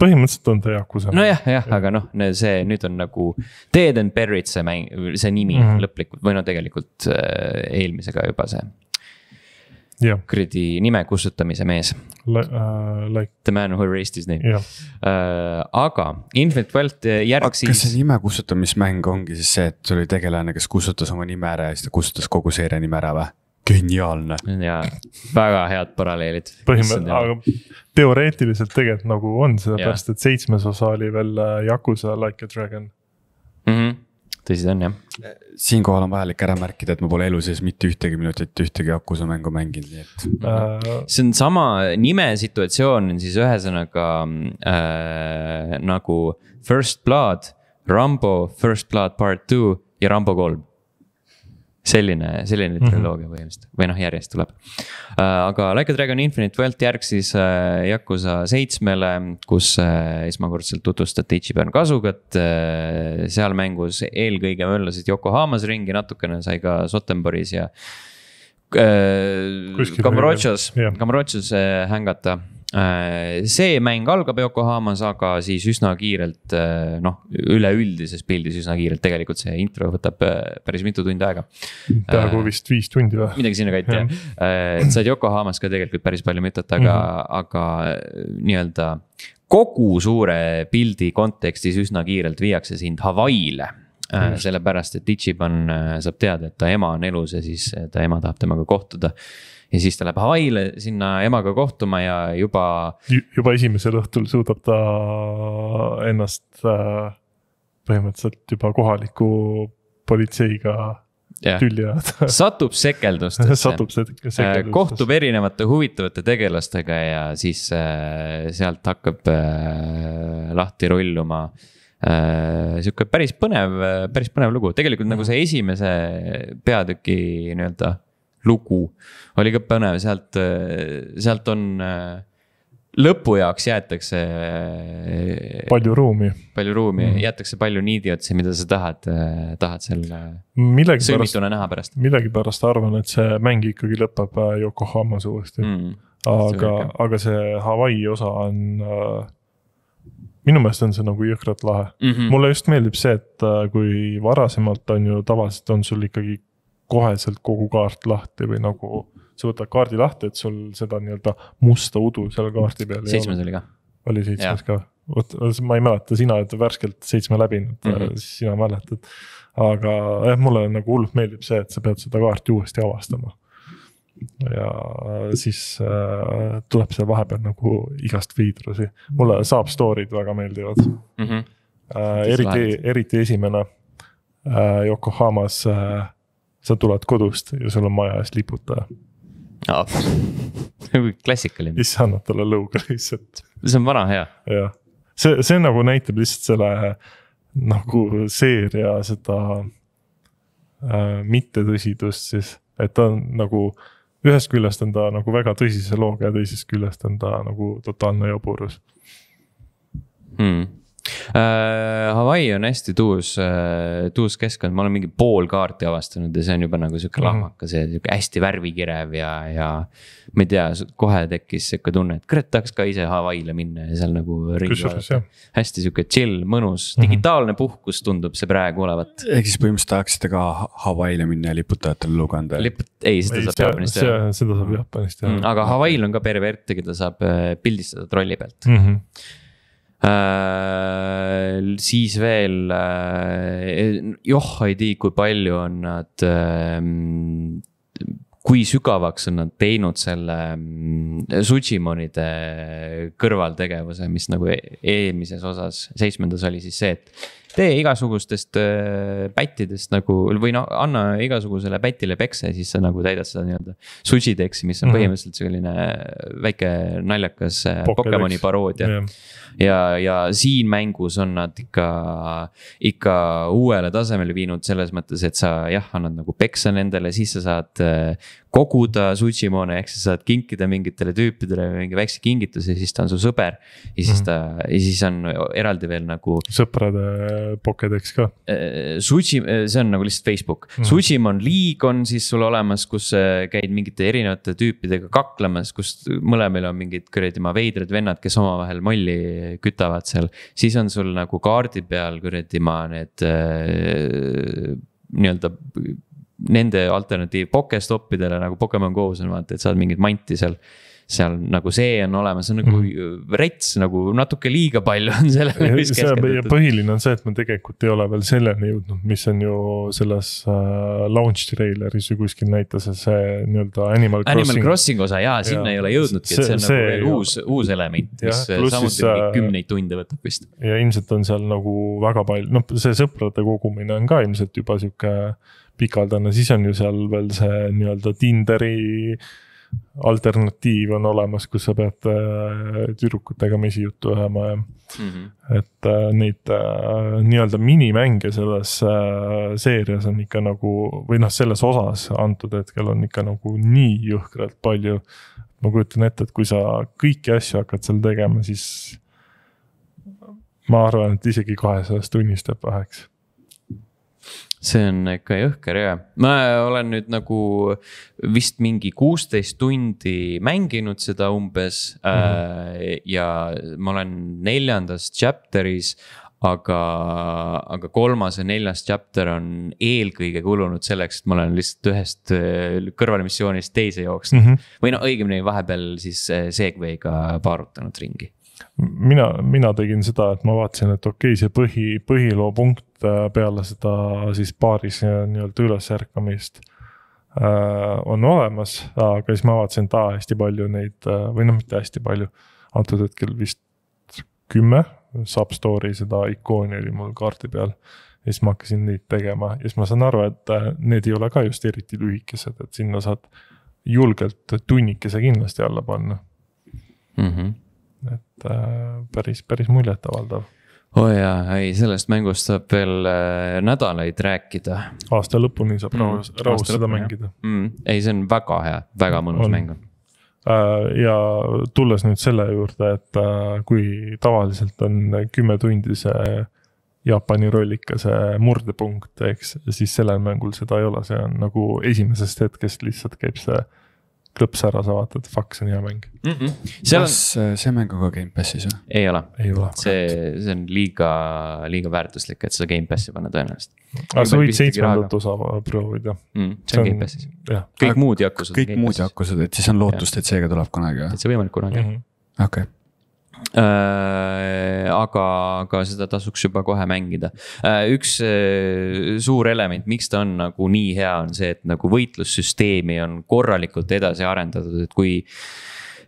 põhimõtteliselt on ta Yakuza. nojah, jah, jah, aga noh, see nüüd on nagu Dead and Buried see mäng, see nimi mm -hmm. lõplikult või no tegelikult äh, eelmisega juba see. Yeah. kuradi nime kustutamise mees La, uh,. Äh, like... The man who erased his name yeah.. Uh, äh, aga Infinite Wealth äh, järg siis. kas see nime kustutamismäng ongi siis see, et sul oli tegelane, kes kustutas oma nime ära ja siis ta kustutas kogu seeria nime ära või? geniaalne. ja väga head paralleelid. põhimõtteliselt, aga teoreetiliselt tegelikult nagu on, sellepärast et seitsmes osa oli veel äh, Yakuza Like a Dragon mm. -hmm tõsi ta on jah. siinkohal on vajalik ära märkida, et ma pole elu sees mitte ühtegi minutit ühtegi Yakuza mängu mänginud, nii et äh.... see on sama nime situatsioon on siis ühesõnaga äh, nagu First Blood, Rambo First Blood Part Two ja Rambo kolm selline, selline mm -hmm. triloogia põhimõtteliselt või noh, järjest tuleb. Äh, aga Like a Dragon Infinite Wealth järg siis äh, Yakuza seitsmele, kus äh, esmakordselt tutvustati Ichiban Kasugat. seal mängus eelkõige möllasid Yokohamas ringi, natukene sai ka Sotenboris ja. Camarochos, Camarochos hängata Äh, see mäng algab Yokohamas, aga siis üsna kiirelt äh, noh, üleüldises pildis üsna kiirelt, tegelikult see intro võtab äh, päris mitu tundi aega. peaaegu vist viis tundi või? midagi sinna kanti jah, et said Yokohamas ka tegelikult päris palju mütat, aga mm, -hmm. aga nii-öelda kogu suure pildi kontekstis üsna kiirelt viiakse sind Hawaii'le mm.. sellepärast, et Ichiban saab teada, et ta ema on elus ja siis ta ema tahab temaga kohtuda ja siis ta läheb Hawaii'le sinna emaga kohtuma ja juba. juba esimesel õhtul suudab ta ennast äh, põhimõtteliselt juba kohaliku politseiga Yeah. tülli ajada. satub sekeldustesse satub sekeldustesse. Äh, kohtub erinevate huvitavate tegelastega ja siis äh, sealt hakkab äh, lahti rulluma äh,. sihuke päris põnev, päris põnev lugu, tegelikult mm. nagu see esimese peatüki nii-öelda lugu. oli ka põnev, sealt, sealt on, lõpu jaoks jäetakse. palju ruumi. palju ruumi mm., jäetakse palju niidiotsi, mida sa tahad, tahad seal. sõlmituna näha pärast. millegipärast arvan, et see mäng ikkagi lõpeb äh, Yokohamas uuesti mm.. aga, aga see Hawaii osa on äh, minu meelest on see nagu jõhkralt lahe mm. -hmm. mulle just meeldib see, et äh, kui varasemalt on ju tavaliselt on sul ikkagi koheselt kogu kaart lahti või nagu sa võtad kaardi lahti, et sul seda nii-öelda musta udu seal kaardi peal ei seitsmes ole. oli ka. oli seitsmes ka, vot ma ei mäleta, sina oled värskelt seitsme läbinud mm, -hmm. Äh, siis sina mäletad. aga jah eh,, mulle nagu hullult meeldib see, et sa pead seda kaarti uuesti avastama. ja siis äh, tuleb seal vahepeal nagu igast veidrusi, mulle saab story'd väga meeldivad mm. -hmm. Äh, eriti, eriti esimene äh, Yokohamas äh, sa tuled kodust ja sul on maja ees liputaja no.. klassikaline. siis sa annad talle lõuga lihtsalt. see on vana hea. jah, see, see nagu näitab lihtsalt selle nagu seeria seda äh, mittetõsidust siis, et ta on nagu ühest küljest on ta nagu väga tõsise looga ja teisest küljest on ta nagu totaalne jaburus hmm äh,. Hawaii on hästi tuus äh,, tuus keskkond, ma olen mingi pool kaarti avastanud ja see on juba nagu sihuke mhm. lahmakas ja sihuke hästi värvikirev ja, ja. ma ei tea, kohe tekkis sihuke tunne, et kurat, tahaks ka ise Hawaii'le minna ja seal nagu. hästi sihuke chill, mõnus mm, -hmm. digitaalne puhkus tundub see praegu olevat. ehk siis põhimõtteliselt tahaksite ka Hawaii'le minna ja liputajatele lugu anda? liput-, ei, seda ei, saab Jaapanis teha. seda saab Jaapanis teha mm,. aga Hawaii'l on ka perverte, keda saab äh, pildistada trolli pealt mm. -hmm Äh, siis veel äh,, eh, joh ei tea, kui palju on nad äh,, kui sügavaks on nad teinud selle mm, Sutsimonide kõrvaltegevuse, mis nagu e-, eelmises osas, seitsmendas oli siis see, et tee igasugustest äh, pättidest nagu või noh, anna igasugusele pätile peksa ja siis sa nagu täidad seda nii-öelda. Sushi-teksi, mis on mm -hmm. põhimõtteliselt selline väike naljakas äh, Pokedex. Pokemoni paroodia yeah.. ja, ja siin mängus on nad ikka, ikka uuele tasemele viinud selles mõttes, et sa jah, annad nagu peksa nendele, siis sa saad äh, koguda Sushimone, ehk sa saad kinkida mingitele tüüpidele mingi väikse kingituse, siis ta on su sõber. ja siis mhm. ta mm, -hmm. ja siis on eraldi veel nagu. sõprade Pocketeks ka. Äh, Sutsim, äh, see on nagu lihtsalt Facebook mm -hmm., Sutsimon League on siis sul olemas, kus äh, käid mingite erinevate tüüpidega kaklamas, kus mõlemil on mingid kuradi ma veidrad vennad, kes omavahel molli kütavad seal. siis on sul nagu kaardi peal kuradi ma need äh, nii-öelda nende alternatiiv Pokestopidele nagu Pokemon Go's on vaata, et saad mingeid manti seal seal nagu see on olemas, see on nagu mm. rets nagu natuke liiga palju on sellele vist keskendutud. põhiline on see, et me tegelikult ei ole veel selleni jõudnud, mis on ju selles äh, launch trailer'is ju kuskil näitas, see nii-öelda Animal Crossing. Animal Crossing osa jaa, sinna ja. ei ole jõudnudki, et see on nagu see, nagu veel uus, uus element, mis ja, äh, samuti siis, äh, kümneid tunde võtab vist. ja ilmselt on seal nagu väga palju, noh, see sõprade kogumine on ka ilmselt juba sihuke pikaldane, siis on ju seal veel see nii-öelda Tinderi äh, alternatiiv on olemas, kus sa pead äh, tüdrukutega mesijuttu ajama ja mm. -hmm. et äh, neid äh, nii-öelda minimänge selles seerias on ikka nagu või noh, selles osas antud hetkel on ikka nagu nii jõhkralt palju. ma kujutan ette, et kui sa kõiki asju hakkad seal tegema, siis ma arvan, et isegi kahesajast tunnist jääb väheks see on ikka jõhker ja, ma olen nüüd nagu vist mingi kuusteist tundi mänginud seda umbes mm. -hmm. ja ma olen neljandas chapter'is, aga, aga kolmas ja neljas chapter on eelkõige kulunud selleks, et ma olen lihtsalt ühest äh, kõrvalmissioonist teise jooksnud mm. -hmm. või no õigemini vahepeal siis äh, segway'ga paarutanud ringi mina, mina tegin seda, et ma vaatasin, et okei okay,, see põhi, põhiloo punkt et äh, peale seda siis paaris äh, nii-öelda ülesärkamist äh, on olemas, aga siis ma vaatasin, et aa, hästi palju neid või noh, mitte hästi palju, antud hetkel vist kümme substore'i seda ikooni oli mul kaardi peal. ja siis ma hakkasin neid tegema ja siis ma saan aru, et need ei ole ka just eriti lühikesed, et sinna saad julgelt tunnikese kindlasti alla panna mm. -hmm. et äh, päris, päris muljetavaldav oo oh jaa, ei sellest mängust saab veel äh, nädalaid rääkida. aasta lõpuni saab mm, rahus, rahus seda mängida. Mm, ei, see on väga hea, väga mõnus on. mäng on äh, ja tulles nüüd selle juurde, et äh, kui tavaliselt on kümme tundi see Jaapani rollikese murdepunkt, eks, siis sellel mängul seda ei ole, see on nagu esimesest hetkest lihtsalt käib see äh, klõps ära, sa vaatad, fuck, see on hea mäng mm. -mm. kas on... Äh, see mäng on ka Gamepassis või? ei ole, see, see on liiga, liiga väärtuslik, et seda Gamepassi panna tõenäoliselt. aga sa võid seitsmendat osa proovida mm,. see on Gamepassis, kõik muud Yakusad. kõik muud Yakusad, et siis on lootust, et see ka tuleb kunagi või? täitsa võimalik kunagi mm. -hmm. okei okay Äh, aga, aga seda tasuks juba kohe mängida. Äh, üks äh, suur element, miks ta on nagu nii hea, on see, et nagu võitlussüsteemi on korralikult edasi arendatud, et kui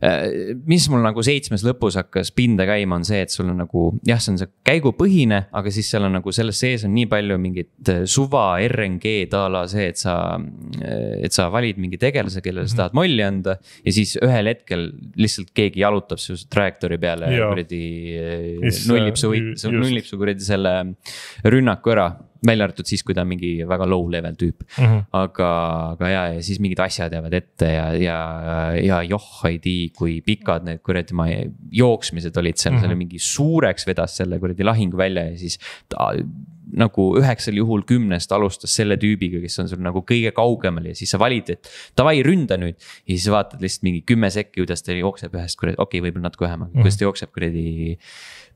Äh, mis mul nagu seitsmes lõpus hakkas pinda käima, on see, et sul on nagu jah, see on see käigupõhine, aga siis seal on nagu selles sees on nii palju mingit äh, suva RNG-d a la see, et sa. Äh, et sa valid mingi tegelase, kellele sa mhm. tahad molli anda ja siis ühel hetkel lihtsalt keegi jalutab su trajektoori peale ja kuradi nullib su, nullib su kuradi selle rünnaku ära välja arvatud siis, kui ta on mingi väga low level tüüp mm. -hmm. aga, aga ja, ja siis mingid asjad jäävad ette ja, ja, ja joh, ei tea, kui pikad need kuradi ma jooksmised olid seal mm, -hmm. see oli mhm. mingi suureks vedas selle kuradi lahing välja ja siis ta nagu üheksal juhul kümnest alustas selle tüübiga, kes on sul nagu kõige kaugemal ja siis sa valid, et davai, ründa nüüd. ja siis vaatad lihtsalt mingi kümme sekki, kuidas ta jookseb ühest kuradi, okei okay,, võib-olla natuke vähem, aga mhm. kuidas ta jookseb kuradi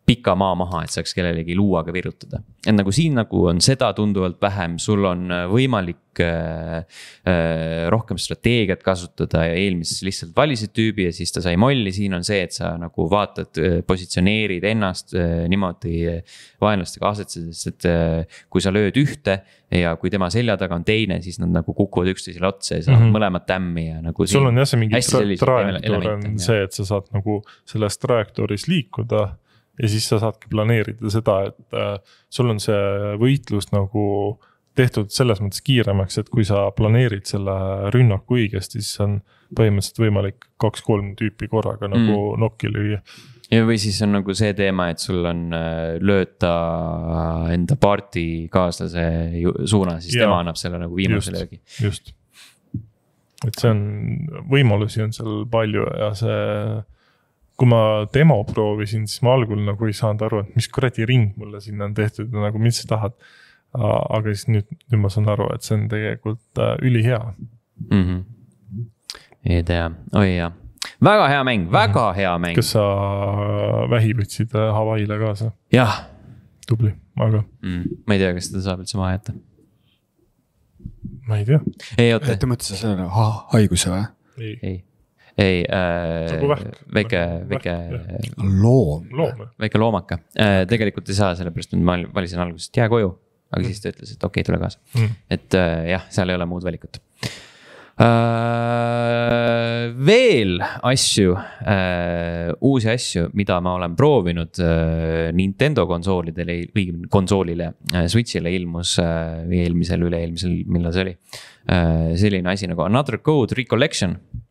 pika maa maha, et saaks kellelegi luuaga virutada. et nagu siin nagu on seda tunduvalt vähem, sul on äh, võimalik äh, äh, rohkem strateegiat kasutada ja eelmises lihtsalt valisid tüübi ja siis ta sai molli, siin on see, et sa nagu vaatad, äh, positsioneerid ennast äh, niimoodi äh, vaenlastega asetsedes, et äh, kui sa lööd ühte ja kui tema selja taga on teine, siis nad nagu kukuvad üksteisele otsa ja saavad mm -hmm. mõlemad tämmi ja nagu. sul on jah, see mingi tra trajektoor on see, et sa saad nagu selles trajektooris liikuda ja siis sa saadki planeerida seda, et äh, sul on see võitlus nagu tehtud selles mõttes kiiremaks, et kui sa planeerid selle rünnaku õigesti, siis on põhimõtteliselt võimalik kaks-kolm tüüpi korraga mm. nagu mm. nokki lüüa. ja või siis on nagu see teema, et sul on äh, lööta enda party kaaslase suuna, siis ja. tema annab selle nagu viimase löögi. just, et see on, võimalusi on seal palju ja see kui ma demo proovisin, siis ma algul nagu ei saanud aru, et mis kuradi ring mulle sinna on tehtud ja nagu mis sa tahad. aga siis nüüd, nüüd ma saan aru, et see on tegelikult äh, ülihea mm. -hmm. ei tea, oi jaa, väga hea mäng, väga mm -hmm. hea mäng. kas sa äh, vähi võtsid äh, Hawaii'le kaasa? jah. tubli, ma ka mm,. ma ei tea, kas seda saab üldse maha jätta. ma ei tea. ei oota. oota, mõtlesin seda haiguse või? ei, ei ei äh,, väike, väike. loom. väike loomaka äh,, tegelikult ei saa, sellepärast et ma valisin alguses, et jää koju. aga mm. siis ta ütles, et okei okay,, tule kaasa mm., et äh, jah, seal ei ole muud valikut äh,. veel asju äh,, uusi asju, mida ma olen proovinud äh, Nintendo konsoolidele, õigemini konsoolile äh,, Switch'ile ilmus äh, eelmisel, üle-eelmisel, millal see oli äh,. selline asi nagu Another Code Recollection äh,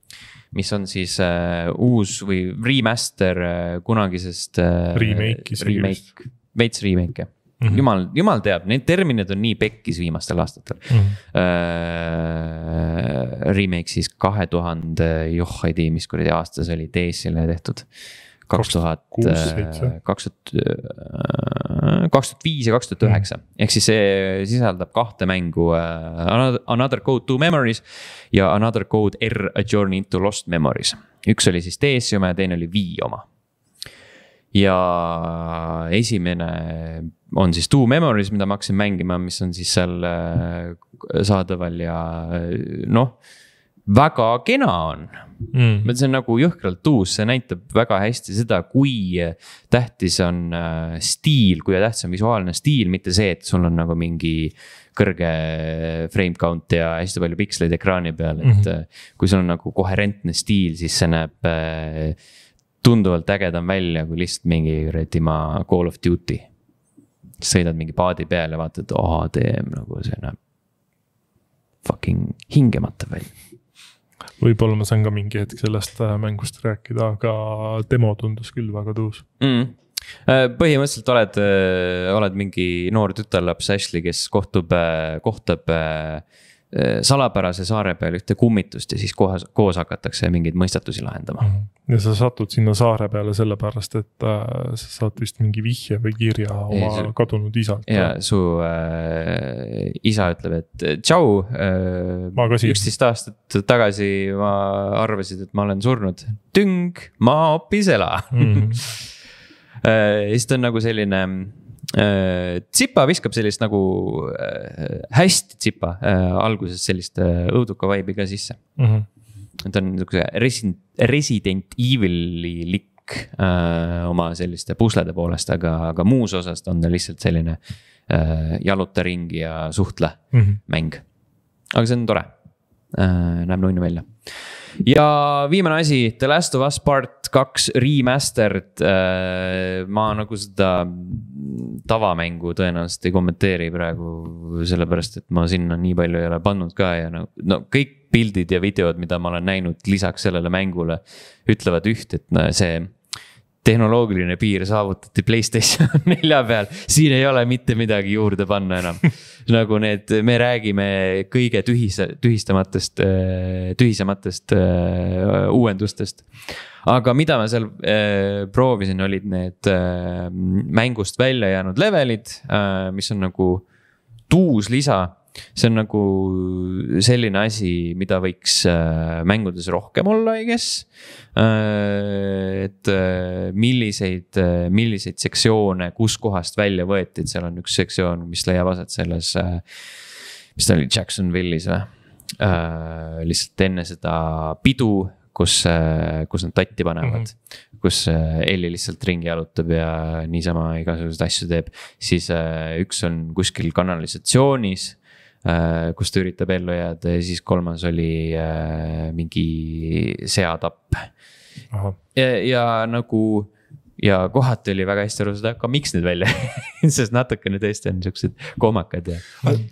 mis on siis äh, uus või remaster äh, kunagisest äh,. Remake isegi remake, vist. veits remake jah mm -hmm., jumal, jumal teab, need terminid on nii pekkis viimastel aastatel mm. -hmm. Äh, remake siis kahe tuhande, joh ei tea, mis kuradi aasta see oli, DS-ile tehtud äh, kaks tuhat, kaks tuhat, äh, kaks tuhat viis ja kaks tuhat üheksa. Mm. ehk siis see sisaldab kahte mängu uh, Another Code Two Memories ja Another Code R A Journey Into Lost Memories. üks oli siis DS-i oma ja teine oli Wii oma. ja esimene on siis Two Memories, mida ma hakkasin mängima, mis on siis seal uh, saadaval ja noh väga kena on mm.. see on nagu jõhkralt uus, see näitab väga hästi seda, kui tähtis on äh, stiil, kui tähtis on visuaalne stiil, mitte see, et sul on nagu mingi kõrge frame count ja hästi palju piksleid ekraani peal, et mm -hmm. kui sul on nagu koherentne stiil, siis see näeb äh, tunduvalt ägedam välja kui lihtsalt mingi kuradi ma call of duty. sõidad mingi paadi peal ja vaatad, aa, teeb nagu see näeb fucking hingematav välja võib-olla ma saan ka mingi hetk sellest äh, mängust rääkida, aga demo tundus küll väga tuus mm äh, põhimõtteliselt oled, äh, oled mingi noor tütarlaps Ashley, kes kohtub, kohtab salapärase saare peal ühte kummitust ja siis kohe koos hakatakse mingeid mõistatusi lahendama mm. -hmm ja sa satud sinna saare peale sellepärast, et äh, sa saad vist mingi vihje või kirja oma Ei, see... kadunud isalt. ja su äh, isa ütleb, et äh, tšau äh,. üksteist aastat tagasi ma arvasid, et ma olen surnud, tüng, ma hoopis elan mm. äh, siis ta on nagu selline äh, Tsipa viskab sellist nagu äh, hästi tsipa äh, alguses sellist äh, õuduka vibe'i ka sisse mm. -hmm ta on niisuguse resident, resident evil'ilik äh, oma selliste puslede poolest, aga, aga muus osas ta on ta lihtsalt selline äh, jaluta ringi ja suhtle mm -hmm. mäng. aga see on tore äh,, näeb nunnu välja. ja viimane asi, The Last of Us Part kaks remastered äh,. ma nagu seda tavamängu tõenäoliselt ei kommenteeri praegu, sellepärast et ma sinna nii palju ei ole pannud ka ja no, no kõik pildid ja videod, mida ma olen näinud lisaks sellele mängule, ütlevad üht, et no see tehnoloogiline piir saavutati Playstation nelja peal, siin ei ole mitte midagi juurde panna enam nagu need, me räägime kõige tühis, tühistamatest, äh, tühisematest äh, uuendustest. aga mida ma seal äh, proovisin, olid need mängust välja jäänud levelid, mis on nagu tuus lisa see on nagu selline asi, mida võiks äh, mängudes rohkem olla, I guess. Äh, et äh, milliseid, milliseid sektsioone, kuskohast välja võeti, et seal on üks sektsioon, mis leiab aset selles, mis ta oli, Jacksonville'is või? lihtsalt enne seda pidu, kus, kus nad tatti panevad mm. -hmm. kus Elli lihtsalt ringi jalutab ja niisama igasuguseid asju teeb. siis üks on kuskil kanalisatsioonis Äh, kus ta üritab ellu jääda ja siis kolmas oli äh, mingi seatapp. ja, ja nagu ja kohati oli väga hästi aru saada, aga miks need välja sest natukene tõesti on siuksed koomakad ja.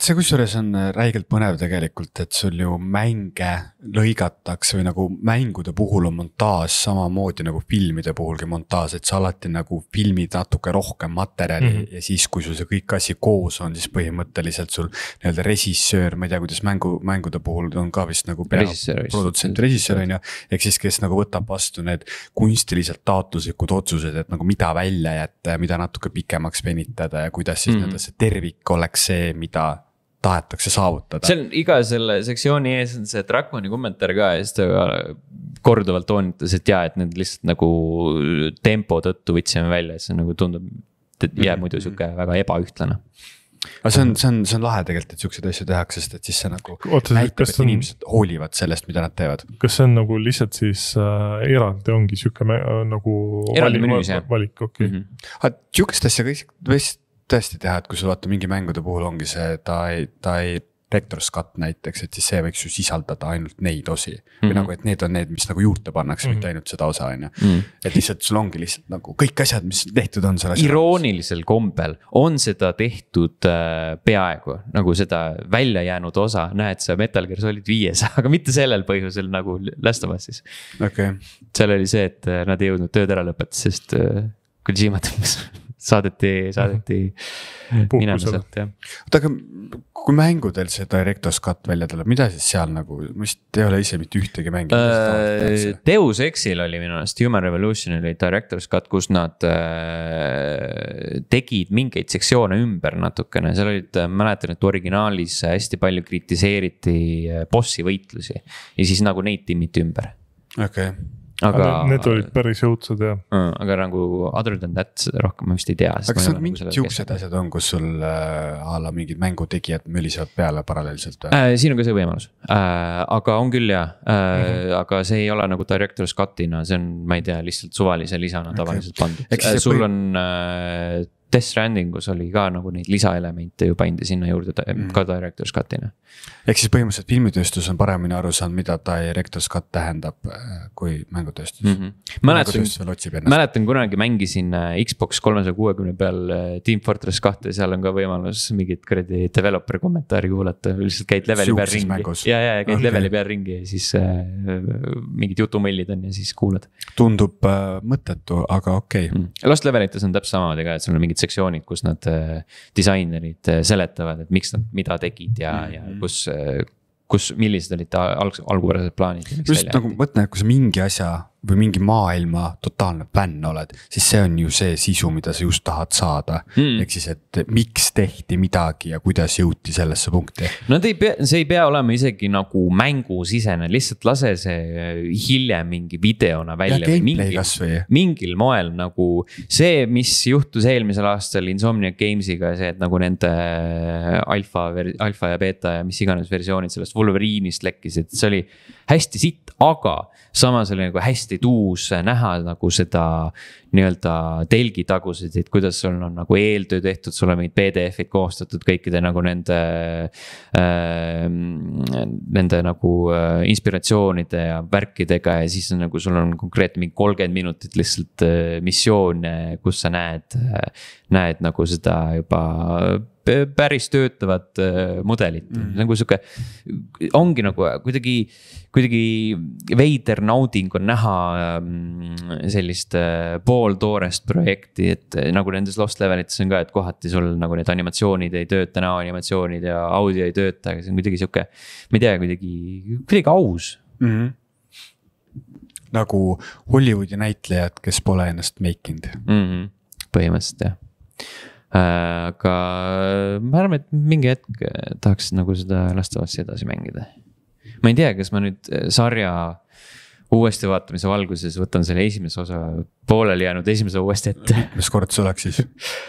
see kusjuures on äh, räigelt põnev tegelikult, et sul ju mänge lõigatakse või nagu mängude puhul on montaaž samamoodi nagu filmide puhulgi montaaž, et sa alati nagu filmid natuke rohkem materjali mm -hmm. ja siis, kui sul see kõik asi koos on, siis põhimõtteliselt sul nii-öelda režissöör, ma ei tea, kuidas mängu, mängude puhul on ka vist nagu. produtsent, režissöör on ju, ehk siis, kes nagu võtab vastu need kunstiliselt taotluslikud otsused et nagu mida välja jätta ja mida natuke pikemaks venitada ja kuidas siis mm -hmm. nii-öelda see tervik oleks see, mida tahetakse saavutada. see on iga selle sektsiooni ees on see Drakoni kommentaar ka ja siis ta korduvalt toonitas, et jaa, et need lihtsalt nagu tempo tõttu võtsime välja, et see nagu tundub, et jääb mhm. muidu sihuke väga ebaühtlane aga see on, see on, see on lahe tegelikult, et siukseid asju tehakse, sest et siis see nagu Oota, näitab, et on... inimesed hoolivad sellest, mida nad teevad. kas see on nagu lihtsalt siis äh, eraldi ongi sihuke äh, nagu. eraldi menüüs jah. valik, okei okay. mm -hmm.. aga sihukest asja võiks, võiks tõesti teha, et kui sul vaata mingi mängude puhul ongi see, ta ei, ta ei Rector's Cut näiteks, et siis see võiks ju sisaldada ainult neid osi mm. -hmm. või mhm. nagu, et need on need, mis nagu juurde pannakse mm, -hmm. mitte mhm. ainult seda osa, on ju. Mhm. et lihtsalt sul ongi lihtsalt nagu kõik asjad, mis tehtud on selle. iroonilisel kombel on seda tehtud äh, peaaegu nagu seda välja jäänud osa, näed sa Metal Gear Solid viies, aga mitte sellel põhjusel nagu Last of Us'is okay.. seal oli see, et äh, nad ei jõudnud tööd ära lõpetada, sest äh, Kojima tõmbas saadeti, saadeti minema sealt jah. oota, aga kui mängudel see Director's Cut välja tuleb, mida siis seal nagu, ma vist ei ole ise mitte ühtegi mänginud. Äh, Deus Exil oli minu meelest, Human Revolution oli Director's Cut, kus nad äh, tegid mingeid sektsioone ümber natukene, seal olid, äh, mäletan, et originaalis hästi palju kritiseeriti äh, bossi võitlusi. ja siis nagu neid timmiti ümber. okei okay aga, aga. Need olid päris õudsed jah. aga nagu other than that rohkem ma vist ei tea. aga kas sul nagu mingid siuksed asjad on, kus sul äh, a la mingid mängutegijad mölisevad peale paralleelselt või äh,? siin on ka see võimalus äh,, aga on küll ja äh, mm, -hmm. aga see ei ole nagu director Scottina, see on, ma ei tea, lihtsalt suvalise lisana okay. tavaliselt pandud äh,. sul on äh, Death Stranding us oli ka nagu neid lisaelemente ju pandi sinna juurde mm. ka director's cut'ina. ehk siis põhimõtteliselt filmitööstus on paremini aru saanud, mida director's cut tähendab, äh, kui mängutööstus mm. -hmm. mäletan, mäletan kunagi mängisin äh, Xbox kolmesaja kuuekümne peal äh, Team Fortress kahte, seal on ka võimalus mingit kuradi developer kommentaari kuulata, lihtsalt käid leveli peal ringi. ja, ja käid okay. leveli peal ringi ja siis äh, mingid jutumõllid on ja siis kuulad. tundub äh, mõttetu, aga okei okay. mm.. Lost levelites on täpselt samamoodi ka, et sul on mingid mingid sektsioonid, kus nad äh, disainerid äh, seletavad, et miks nad mida tegid ja mm, -hmm. ja mhm. kus äh, kus, millised olid alg-, algupärased plaanid? just nagu mõtlen, et kui sa mingi asja või mingi maailma totaalne fänn oled, siis see on ju see sisu, mida sa just tahad saada mm.. ehk siis, et miks tehti midagi ja kuidas jõuti sellesse punkti. no ta ei pea, see ei pea olema isegi nagu mängusisene, lihtsalt lase see hiljem mingi videona välja. Mingil, mingil moel nagu see, mis juhtus eelmisel aastal Insomniac Games'iga, see, et nagu nende äh, alfa, alfa ja beeta ja mis iganes versioonid sellest Wolverine'ist lekkisid, see oli hästi sitt, aga samas oli nagu hästi tuus näha nagu seda nii-öelda telgitagusid, et kuidas sul on nagu eeltöö tehtud, sul on mingid PDF-id koostatud kõikide nagu nende äh,. Nende nagu äh, inspiratsioonide ja värkidega ja siis on nagu sul on konkreetne mingi kolmkümmend minutit lihtsalt äh, missioon, kus sa näed äh,, näed nagu seda juba päris töötavat äh, mudelit mm, -hmm. nagu sihuke. ongi nagu kuidagi, kuidagi veider nauding on näha ähm, sellist äh, pooltoorest projekti, et äh, nagu nendes Lost Levelites on ka, et kohati sul nagu need animatsioonid ei tööta, näoanimatsioonid ja audio ei tööta, aga see on kuidagi sihuke. ma ei tea, kuidagi, kuidagi aus mm. -hmm nagu Hollywoodi näitlejad, kes pole ennast make inud mm. -hmm. põhimõtteliselt jah Äh, aga ma arvan, et mingi hetk äh, tahaks nagu seda Last of Us'i edasi mängida. ma ei tea, kas ma nüüd äh, sarja uuesti vaatamise valguses võtan selle esimese osa pooleli jäänud esimese uuesti ette. mitmes kord see oleks siis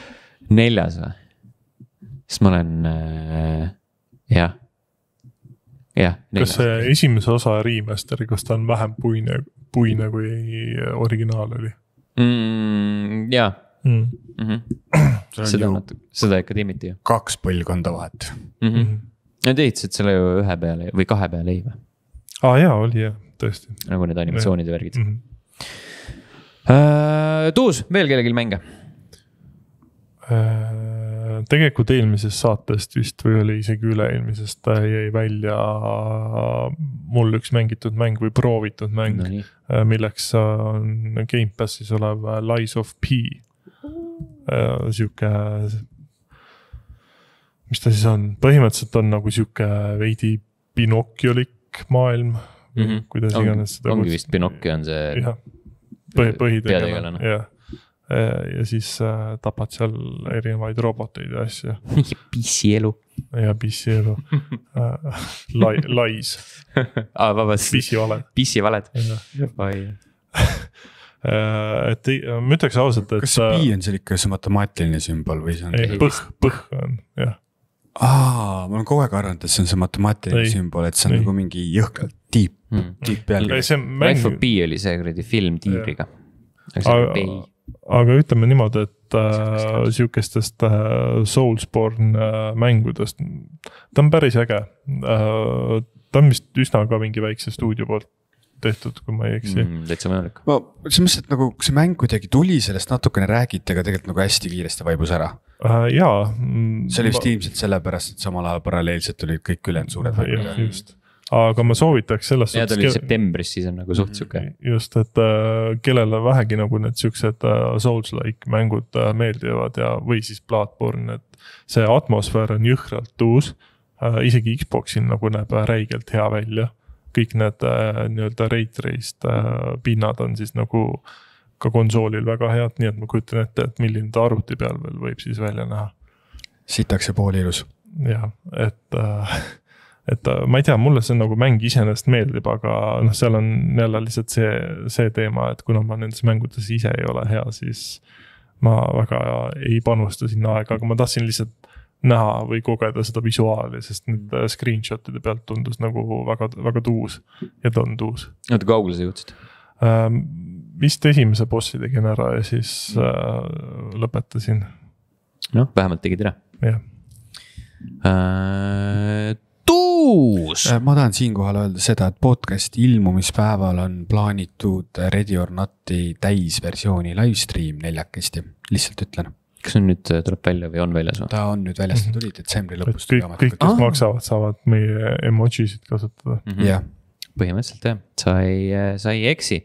neljas või? sest ma olen äh,, jah, jah. kas see esimese osa remaster, kas ta on vähem puine, puine kui originaal oli mm,? jaa mm. Mm -hmm. seda natuke, seda ikka timmiti ju. kaks põlvkonda vahet mm. -hmm. Nad ehitasid selle ju ühe peale või kahe peale ei või? aa ah, jaa, oli jah, tõesti. nagu need animatsioonid ja värgid mm. -hmm. Uh, tuus, veel kellelgi mänge uh,? tegelikult eelmisest saatest vist või oli isegi üle-eelmisest äh, jäi välja mul üks mängitud mäng või proovitud mäng no, milleks on Gamepassis olev Lies of P Äh, sihuke. mis ta siis on, põhimõtteliselt on nagu sihuke veidi binokiolik maailm mm, -hmm. kuidas on, iganes seda. ongi vist Pinocchio on see. jah, põhi, põhitegelane, jah äh, ja siis äh, tapad seal erinevaid roboteid ja asju. ja pissielu. ja pissielu lai, lais ah,. vabandust. pissivaled. pissivaled. oi Äh, et äh, ma ütleks ausalt, et. kas see pi on seal ikka see matemaatiline sümbol või see on? ei, põh, põh on jah. aa, ma olen kogu aeg arvanud, et see on see matemaatiline ei, sümbol, et see on ei. nagu mingi jõhkralt tiip mm., tiip peal. Life of Pi oli see kuradi film tiigriga. aga, aga ütleme niimoodi, et äh, sihukestest äh, Soulsborne äh, mängudest, ta on päris äge äh,. ta on vist üsna ka mingi väikse stuudio poolt tehtud, kui ma ei eksi mm,. täitsa võimalik. ma selles mõttes, et nagu see mäng kuidagi tuli, sellest natukene räägiti, aga tegelikult nagu hästi kiiresti vaibus ära uh,. jaa. see oli mm, vist ma... ilmselt sellepärast, et samal ajal paralleelselt tulid kõik ülejäänud suured uh,. jah, just aga ma soovitaks selles suhtes. Need olid septembris, siis on nagu suht sihuke. Mm, just, et äh, kellele vähegi nagu need siuksed äh, Souls-like mängud meeldivad ja, või siis Bloodborne, et see atmosfäär on jõhkralt uus. isegi Xbox'il nagu näeb räigelt hea välja kõik need äh, nii-öelda rate raised äh, pinnad on siis nagu ka konsoolil väga head, nii et ma kujutan ette, et milline ta arvuti peal veel võib siis välja näha. sitaks ja poolilus. jah, et äh, et äh, ma ei tea, mulle see nagu mäng iseenesest meeldib, aga noh, seal on jälle lihtsalt see, see teema, et kuna ma nendes mängudes ise ei ole hea, siis. ma väga ei panusta sinna aega, aga ma tahtsin lihtsalt näha või kogeda seda visuaali, sest nende mm. screenshot'ide pealt tundus nagu väga, väga tuus ja ta on tuus. oota, kaugele sa jõudsid ähm,? vist esimese bossi tegin ära ja siis mm. äh, lõpetasin. noh, vähemalt tegid ära. jah äh, tuus. Äh, ma tahan siinkohal öelda seda, et podcast'i ilmumispäeval on plaanitud Ready or Not'i täisversiooni live stream neljakesti, lihtsalt ütlen kas see on nüüd, tuleb välja või on väljas või? ta on nüüd väljas, ta tuli mhm. detsembri lõpus. kõik, kõik, kes Aa. maksavad, saavad meie emoji sid kasutada mm. -hmm. jah, põhimõtteliselt jah, sa ei, sa ei eksi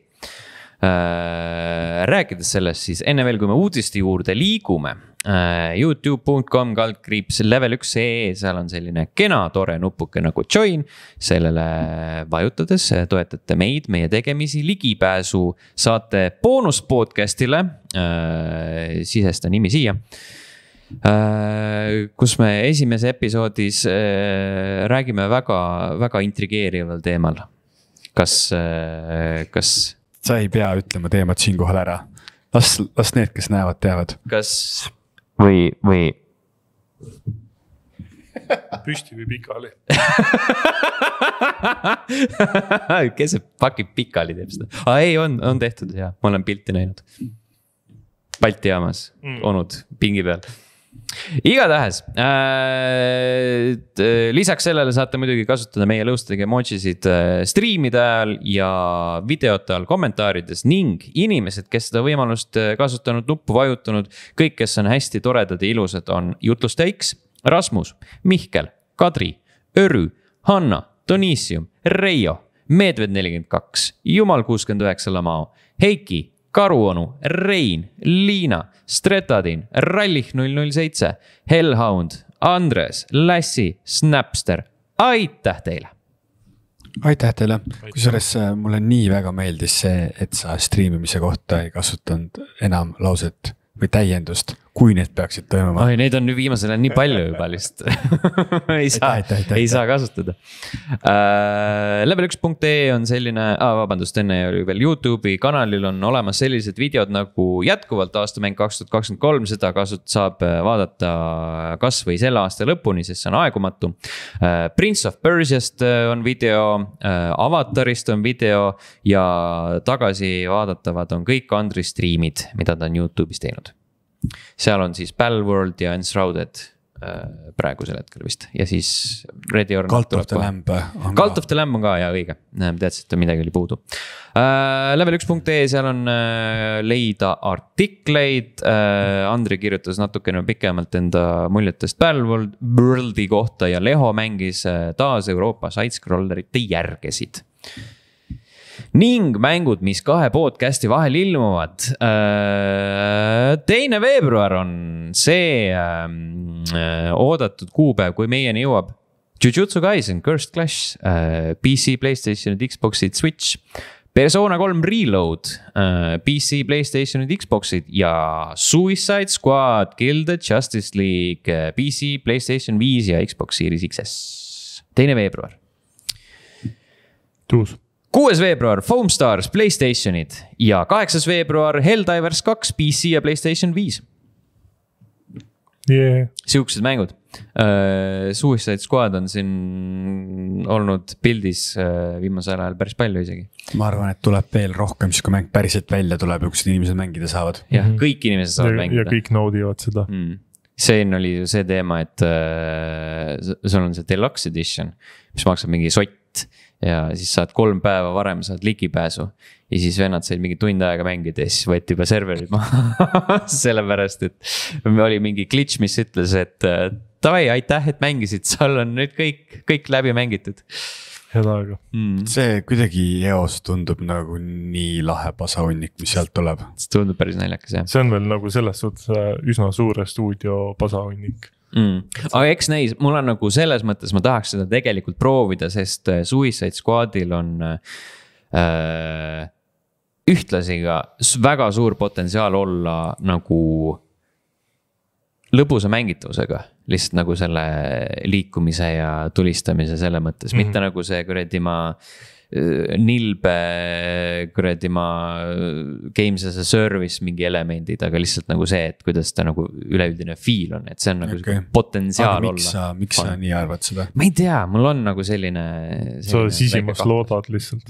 äh,. rääkides sellest, siis enne veel, kui me uudiste juurde liigume Äh, Youtube.com kaldkriips level üks ee, seal on selline kena tore nupuke nagu join. sellele vajutades toetate meid, meie tegemisi, ligipääsu saate boonus podcast'ile äh,. sisesta nimi siia äh,. kus me esimeses episoodis äh, räägime väga, väga intrigeerival teemal. kas, äh, kas? sa ei pea ütlema teemat siinkohal ära las, las need, kes näevad, teavad. kas või, või? püsti või pikali kes see fucking pikali teeb seda, aa ah, ei, on, on tehtud ja ma olen pilti näinud. Balti jaamas mm., onud pingi peal igatahes äh, äh,, lisaks sellele saate muidugi kasutada meie lõustega emojisid äh, striimide ajal ja videote all kommentaarides ning inimesed, kes seda võimalust äh, kasutanud, nuppu vajutanud. kõik, kes on hästi toredad ja ilusad, on jutlusteeks, Rasmus, Mihkel, Kadri, Örü, Hanna, Donissium, Reio, Meedved42, Jumal69 Lamao, Heiki Karuonu, Rein, Liina, Stretadin, Rallih null null seitse, Hellhound, Andres, Lassi, Snapster, aitäh teile. aitäh teile, kusjuures äh, mulle nii väga meeldis see, et sa striimimise kohta ei kasutanud enam lauset või täiendust kui need peaksid toimuma? oi, neid on nüüd viimasel ajal nii palju juba lihtsalt ei saa, ei saa kasutada uh,. Äh, Level1.ee on selline ah,, vabandust, enne oli veel Youtube'i kanalil on olemas sellised videod nagu jätkuvalt aastamäng kaks tuhat kakskümmend kolm, seda kasut-, saab äh, vaadata kasvõi selle aasta lõpuni, sest see on aegumatu uh,. Prince of Persiast on video uh,, Avatarist on video ja tagasi vaadatavad on kõik Andri striimid, mida ta on Youtube'is teinud seal on siis Palworld ja Enshrouded äh, praegusel hetkel vist ja siis Ready or Not. Cult of the Lamb. Cult of the Lamb on ka jaa õige, teadsite, midagi oli puudu äh,. Level üks punkt ee, seal on äh, leida artikleid äh,. Andri kirjutas natukene pikemalt enda muljetest Palworld, World'i kohta ja Leho mängis äh, taas Euroopa side-scrollerite järgesid ning mängud, mis kahe podcast'i vahel ilmuvad. Äh, teine veebruar on see ähm, äh, oodatud kuupäev, kui meieni jõuab Jujutsu Kaisen, Cursed Clash, äh, PC, Playstationid, Xboxid, Switch. Persona kolm Reload, PC, Playstationid, Xboxid ja Suicide Squad, Kill the Justice League, PC, Playstation viis ja Xbox Series XS. teine veebruar. tuus kuues veebruar Foamstars, Playstationid ja kaheksas veebruar Helldivers kaks PC ja Playstation viis yeah.. Siuksed mängud uh,. Suicide Squad on siin olnud pildis uh, viimasel ajal päris palju isegi. ma arvan, et tuleb veel rohkem, siis kui mäng päriselt välja tuleb ja kus inimesed mängida saavad. jah, mhm. kõik inimesed saavad ja, mängida. ja kõik naudivad seda mm. siin oli ju see teema, et uh, sul on see deluxe edition, mis maksab mingi sott ja siis saad kolm päeva varem saad ligipääsu. ja siis vennad said mingi tund aega mängida ja siis võeti juba serverid maha sellepärast et oli mingi glitch, mis ütles, et davai, aitäh, et mängisid, sul on nüüd kõik, kõik läbi mängitud. head aega mm.. see kuidagi eos tundub nagu nii lahe pasahunnik, mis sealt tuleb. see tundub päris naljakas jah. see on veel nagu selles suhtes äh, üsna suure stuudio pasahunnik mm.. aga eks näis, mul on nagu selles mõttes, ma tahaks seda tegelikult proovida, sest äh, Suicide Squadil on äh, ühtlasi ka väga suur potentsiaal olla nagu lõbusa mängitavusega, lihtsalt nagu selle liikumise ja tulistamise selle mõttes mm, -hmm. mitte nagu see kuradi, ma äh, Äh, nilbe äh, kuradi ma äh, games as a service mingi elemendid, aga lihtsalt nagu see, et kuidas ta nagu üleüldine feel on, et see on nagu okay. potentsiaal aga miks olla. miks sa nii arvad seda? ma ei tea, mul on nagu selline, selline. sa sisimas loodad lihtsalt.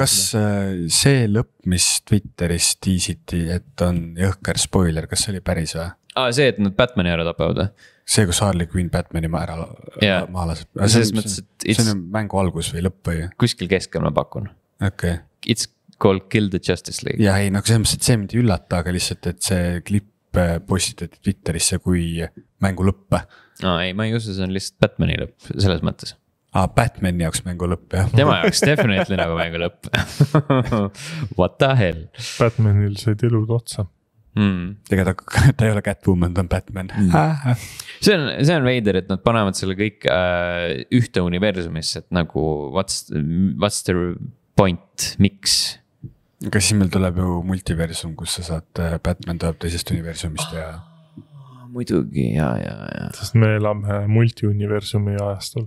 kas jah. see lõpp, mis Twitteris tiisiti, et on jõhker spoiler, kas see oli päris või? aa, ah, see, et nad Batman'i ära tapavad või? see, kus Harley Quinn Batman'i ma ära yeah. maha laseb. selles mõttes, et. see on mängu algus või lõpp või? kuskil keskel ma pakun. okei okay.. It's called Kill the Justice League. jah, ei, no selles mõttes, et see mind ei üllata, aga lihtsalt, et see klipp äh, postitati Twitterisse kui mängu lõpp. no ei, ma ei usu, see on lihtsalt Batman'i lõpp, selles mõttes aa ah,, Batman'i jaoks mängu lõpp jah. tema jaoks definitely nagu mängu lõpp What the hell. Batman'il said elud otsa mm.. tegelikult ta, ta ei ole Catwoman, ta on Batman mm. Ah. see on, see on veider, et nad panevad selle kõik äh, ühte universumisse, et nagu what's, what's the point, miks? aga siis meil tuleb ju multiversum, kus sa saad, äh, Batman tuleb teisest universumist ja ah, muidugi ja, ja, ja. sest me elame multiuniversumi ajastul.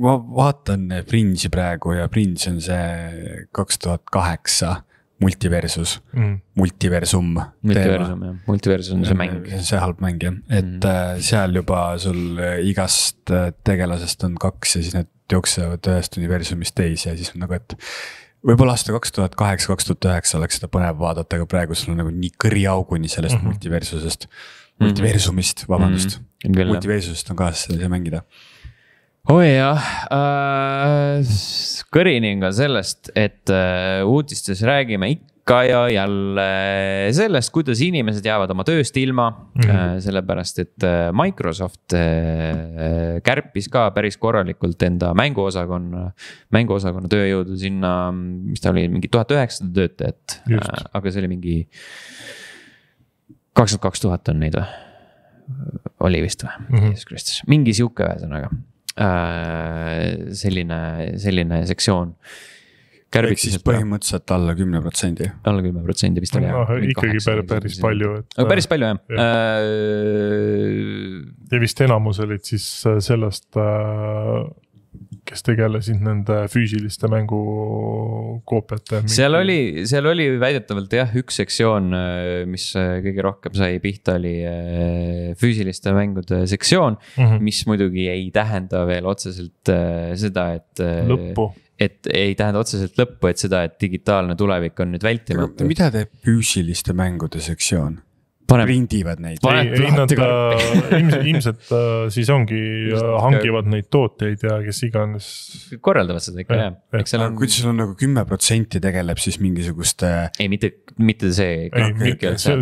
ma vaatan Fringe'i praegu ja Fringe on see kaks tuhat kaheksa multiversus mm., multiversum. multiversum jah, multiversum on see mäng. see halb mäng jah, et mm. seal juba sul äh, igast äh, tegelasest on kaks ja siis need jooksevad ühest universumist teise ja siis on nagu, et. võib-olla aasta kaks tuhat kaheksa, kaks tuhat üheksa oleks seda põnev vaadata, aga praegu sul on nagu nii kõriauguni sellest mm -hmm. multiversusest mm. -hmm. multiversumist, vabandust mm. -hmm. multiversusest on ka asja mängida mm oi jah äh,, kõrinin ka sellest, et äh, uudistes räägime ikka ja jälle sellest, kuidas inimesed jäävad oma tööst ilma mm. -hmm. Äh, sellepärast, et äh, Microsoft äh, kärpis ka päris korralikult enda mänguosakonna, mänguosakonna tööjõudu sinna, mis ta oli, mingi tuhat üheksasada töötajat, äh, aga see oli mingi kakskümmend kaks tuhat on neid või? oli vist või mm -hmm., Jeesus Kristus, mingi sihuke ühesõnaga Äh, selline, selline sektsioon. ehk siis põhimõtteliselt alla kümne protsendi. alla kümme protsendi vist oli jah. Noh, ikkagi päris, päris palju, et. aga päris äh, palju jah ja.. Äh, ja vist enamus olid siis sellest äh, kes tegelesid nende füüsiliste mängukoopiate. seal oli, seal oli väidetavalt jah, üks sektsioon, äh, mis äh, kõige rohkem sai pihta, oli äh, füüsiliste mängude sektsioon mm, -hmm. mis muidugi ei tähenda veel otseselt seda, et. lõppu et ei tähenda otseselt lõppu, et seda, et digitaalne tulevik on nüüd vältimatu. mida teeb füüsiliste mängude sektsioon? paneb. prindivad neid. ilmselt, ilmselt äh, siis ongi, äh, hangivad neid tooteid ja kes iganes. korraldavad seda ikka jah. eks seal on. kui sul on nagu kümme protsenti tegeleb siis mingisuguste. ei, mitte, mitte see.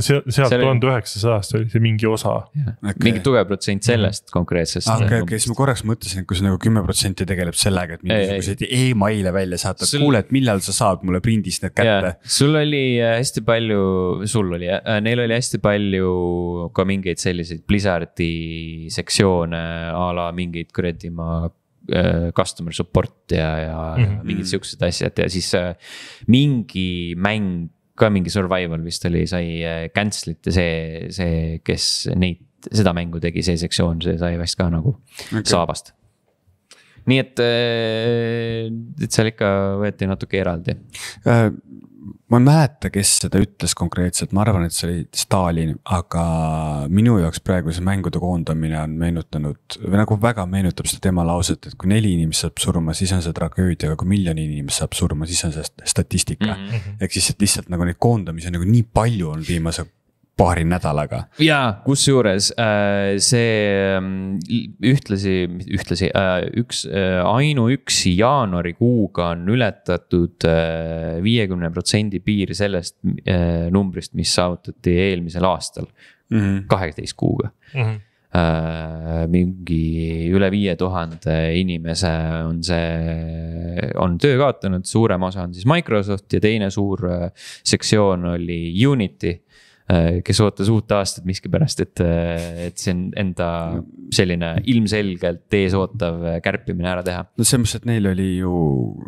sealt tuhande üheksasajast oli see mingi osa. Okay. mingi tugev protsent sellest konkreetsest. okei, okei, siis ma korraks mõtlesin, et kui see nagu kümme protsenti tegeleb sellega, et mingisuguseid email'e välja saata sul..., kuule, et millal sa saad mulle prindis need kätte. sul oli äh, hästi palju, sul oli, neil oli hästi palju palju ka mingeid selliseid Blizzardi sektsioone a la mingeid kuradi ma äh, customer support ja, ja mm -hmm. mingid siuksed asjad ja siis äh, mingi mäng ka mingi survival vist oli, sai äh, cancel iti see, see, kes neid, seda mängu tegi, see sektsioon, see sai vast ka nagu okay. saabast. nii et, et seal ikka võeti natuke eraldi ma ei mäleta, kes seda ütles konkreetselt, ma arvan, et see oli Stalin, aga minu jaoks praegu see mängude koondamine on meenutanud või nagu väga meenutab seda tema lauset, et kui neli inimest saab surma, siis on see tragöödia, aga kui miljon inimest saab surma, siis on see statistika mm. -hmm. ehk siis, et lihtsalt nagu neid koondamisi on nagu nii palju olnud viimase paari nädalaga. jaa, kusjuures äh, see ähm, ühtlasi, ühtlasi äh, üks, äh, ainuüksi jaanuarikuuga on ületatud viiekümne protsendi piir sellest numbrist, mis saavutati eelmisel aastal. Mhm. kaheksateist kuuga mm. -hmm mingi üle viie tuhande inimese on see, on töö kaotanud, suurem osa on siis Microsoft ja teine suur sektsioon oli Unity Äh, kes ootas uut aastat miskipärast, et, äh, et see on enda selline ilmselgelt ees ootav äh, kärpimine ära teha. no selles mõttes, et neil oli ju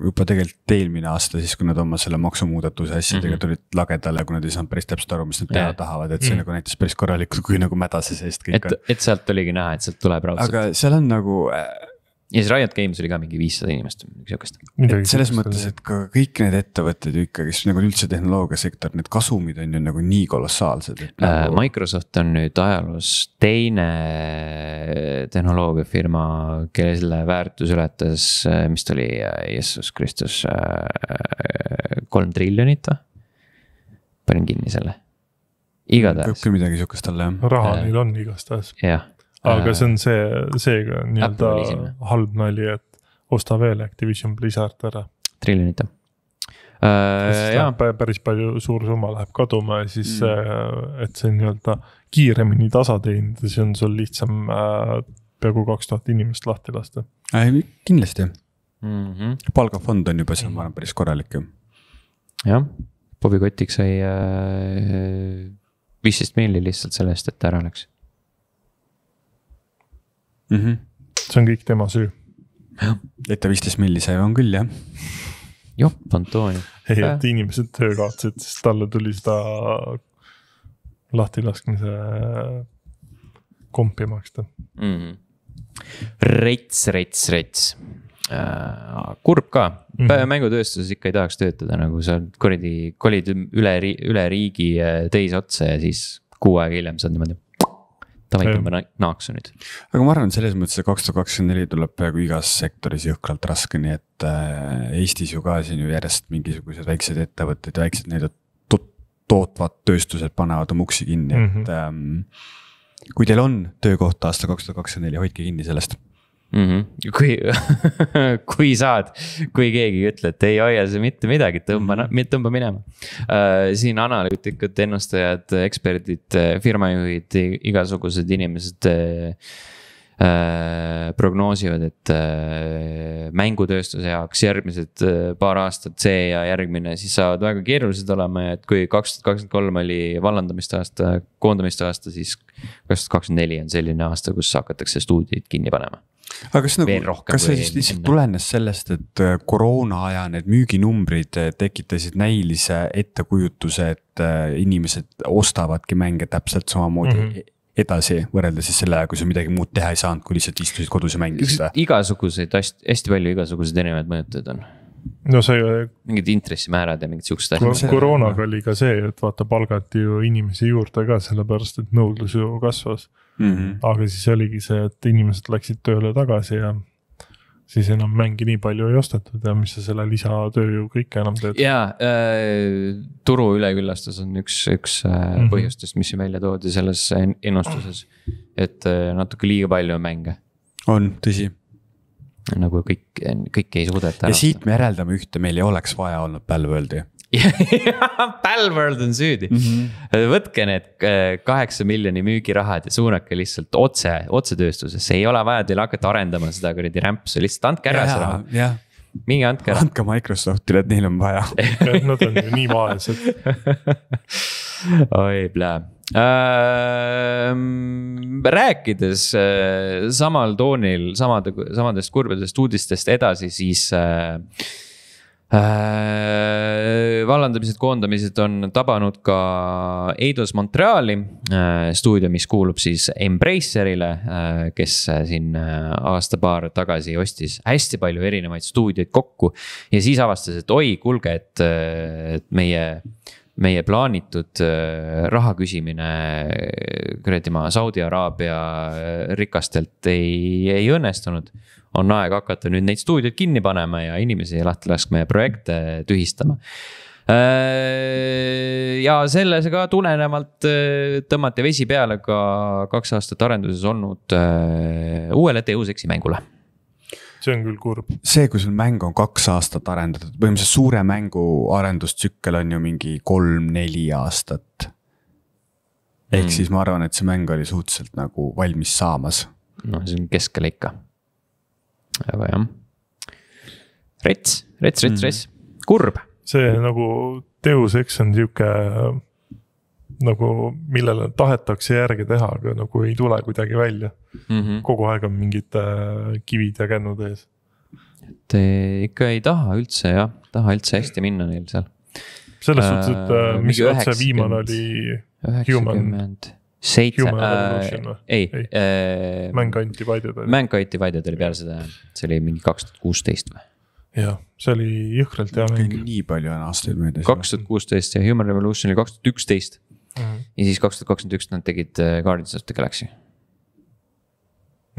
juba tegelikult eelmine aasta siis, kui nad oma selle maksumuudatuse asjadega mm -hmm. tulid lagedale, kui nad ei saanud päris täpselt aru, mis nad teha yeah. tahavad, et mhm. see mm -hmm. nagu näitas päris korralikult, kui nagu mäda see seest kõik et, on. et sealt oligi näha, et sealt tuleb raudselt. aga seal on nagu äh, ja siis Riot Games oli ka mingi viissada inimest, midagi sihukest. selles mõttes, et ka kõik need ettevõtted ju ikka, kes nagu üldse tehnoloogiasektor, need kasumid on ju nagu nii kolossaalsed äh,. Nagu... Microsoft on nüüd ajaloos teine tehnoloogiafirma, kelle väärtus ületas, äh, mis ta oli, äh, Jeesus Kristus, äh, kolm triljonit või? panin kinni selle, igatahes. peab küll midagi sihukest olla jah. raha neil on igastahes. jah aga see on see, äh, seega nii-öelda halb nali, et osta veel Activision Blizzard ära. triljonit jah. Äh, jaa. päris palju, suur summa läheb kaduma ja siis mm., äh, et see nii-öelda kiiremini tasa teenida, siis on sul lihtsam äh, peaaegu kaks tuhat inimest lahti lasta äh,. kindlasti mm. -hmm. palgafond on juba seal, ma arvan, päris korralik ju. jah, Bobby Kotiks sai viisteist äh, milli lihtsalt selle eest, et ta ära läks mm. -hmm. see on kõik tema süü. jah, et ta viisteist milli sai, on küll jah. jopp Antonio. ei, et inimesed töö kaotasid, sest talle tuli seda lahtilaskmise kompi maksta mm. -hmm. rets, rets, rets äh,. kurb ka mm, -hmm. mängutööstuses ikka ei tahaks töötada, nagu sa kuradi kolid üle, üle riigi äh, teise otsa ja siis kuu aega hiljem saad niimoodi davai, tõmbame naaksu nüüd. aga ma arvan, et selles mõttes see kaks tuhat kakskümmend neli tuleb peaaegu igas sektoris jõhkralt raske, nii et äh, Eestis ju ka siin ju järjest mingisugused väiksed ettevõtted, väiksed nii-öelda to tootvad tööstused panevad oma uksi kinni mm, -hmm. et mhm. ähm,. kui teil on töökoht aasta kaks tuhat kakskümmend neli, hoidke kinni sellest mm. -hmm. kui kui saad, kui keegi ütleb, et ei hoia see mitte midagi, tõmba mm, -hmm. tõmba minema uh,. siin analüütikud, ennustajad, eksperdid, äh, firmajuhid, igasugused inimesed uh, prognoosivad, et mängutööstuse jaoks järgmised paar aastat, see ja järgmine, siis saavad väga keerulised olema ja et kui kaks tuhat kakskümmend kolm oli vallandamiste aasta, koondamiste aasta, siis. kaks tuhat kakskümmend neli on selline aasta, kus hakatakse stuudioid kinni panema aga kas nagu, kas see siis lihtsalt tulenes sellest, et äh, koroona aja need müüginumbrid äh, tekitasid näilise ettekujutuse, et äh, inimesed ostavadki mänge täpselt samamoodi mm? -hmm edasi võrreldes siis selle ajaga, kui sa midagi muud teha ei saanud, kui lihtsalt istusid kodus ja mängisid või? igasuguseid asju, hästi palju igasuguseid erinevaid mõjutajaid on no see. mingid intressimäärad ja mingid siuksed asjad. koroonaga oli ka see, et vaata, palgati ju inimesi juurde ka sellepärast, et nõudlus ju kasvas mm mm. -hmm. aga siis oligi see, et inimesed läksid tööle tagasi ja siis enam mängi nii palju ei ostetud ja mis sa selle lisatööjõuga ikka enam teed. jaa äh,, turu üleküllastus on üks, üks äh, mm -hmm. põhjustest, mis siin välja toodi selles ennustuses. et äh, natuke liiga palju on mänge. on, tõsi nagu kõik, kõike ei suudeta. ja siit me järeldame ühte, meil ei oleks vaja olnud Pälvöldi Palworld on süüdi mm. -hmm. võtke need äh, kaheksa miljoni müügirahad ja suunake lihtsalt otse, otsetööstusesse, ei ole vaja teil hakata arendama seda kuradi rämpsu, lihtsalt andke ära see raha minge andke ära. andke Microsoftile, et neil on vaja Nad on ju nii vaesed oi plää ähm,. rääkides äh, samal toonil samade, samadest kurbadest uudistest edasi, siis äh, Äh, vallandamised, koondamised on tabanud ka Eidos Montreali äh, stuudio, mis kuulub siis Embracerile, äh, kes siin aasta-paar tagasi ostis hästi palju erinevaid stuudioid kokku. ja siis avastas, et oi, kuulge, et, et meie, meie plaanitud raha küsimine kuradi maa Saudi Araabia rikastelt ei, ei õnnestunud on aeg hakata nüüd neid stuudioid kinni panema ja inimesi lahti laskma ja projekte tühistama äh, ja selles ka tulenevalt äh, tõmmati vesi peale ka kaks aastat arenduses olnud äh, uuele Deus Exi mängule. see on küll kurb. see, kui sul mäng on kaks aastat arendatud, põhimõtteliselt suure mängu arendustsükkel on ju mingi kolm-neli aastat. ehk mm. siis ma arvan, et see mäng oli suhteliselt nagu valmis saamas. noh, see on keskel ikka aga jah. rets, rets, rets, mm. rets mm., kurb. see nagu Deus Ex on sihuke nagu, millele tahetakse järge teha, aga nagu ei tule kuidagi välja mm. -hmm. kogu aeg on mingid äh, kivid ja kännud ees. et äh, ikka ei taha üldse jah, taha üldse hästi minna neil seal. selles äh, suhtes, et mis otse viimane oli. üheksakümmend seitse, äh, ei, ei. Äh,. Mankind Divided oli. Mankind Divided oli peale seda jah, see oli mingi kaks tuhat kuusteist või? jah, see oli jõhkralt hea mäng. nii palju on aastaid möödas. kaks tuhat kuusteist ja Human Revolution oli kaks tuhat üksteist. Mhm. ja siis kaks tuhat kakskümmend üks nad tegid äh, Guardians of the Galaxy.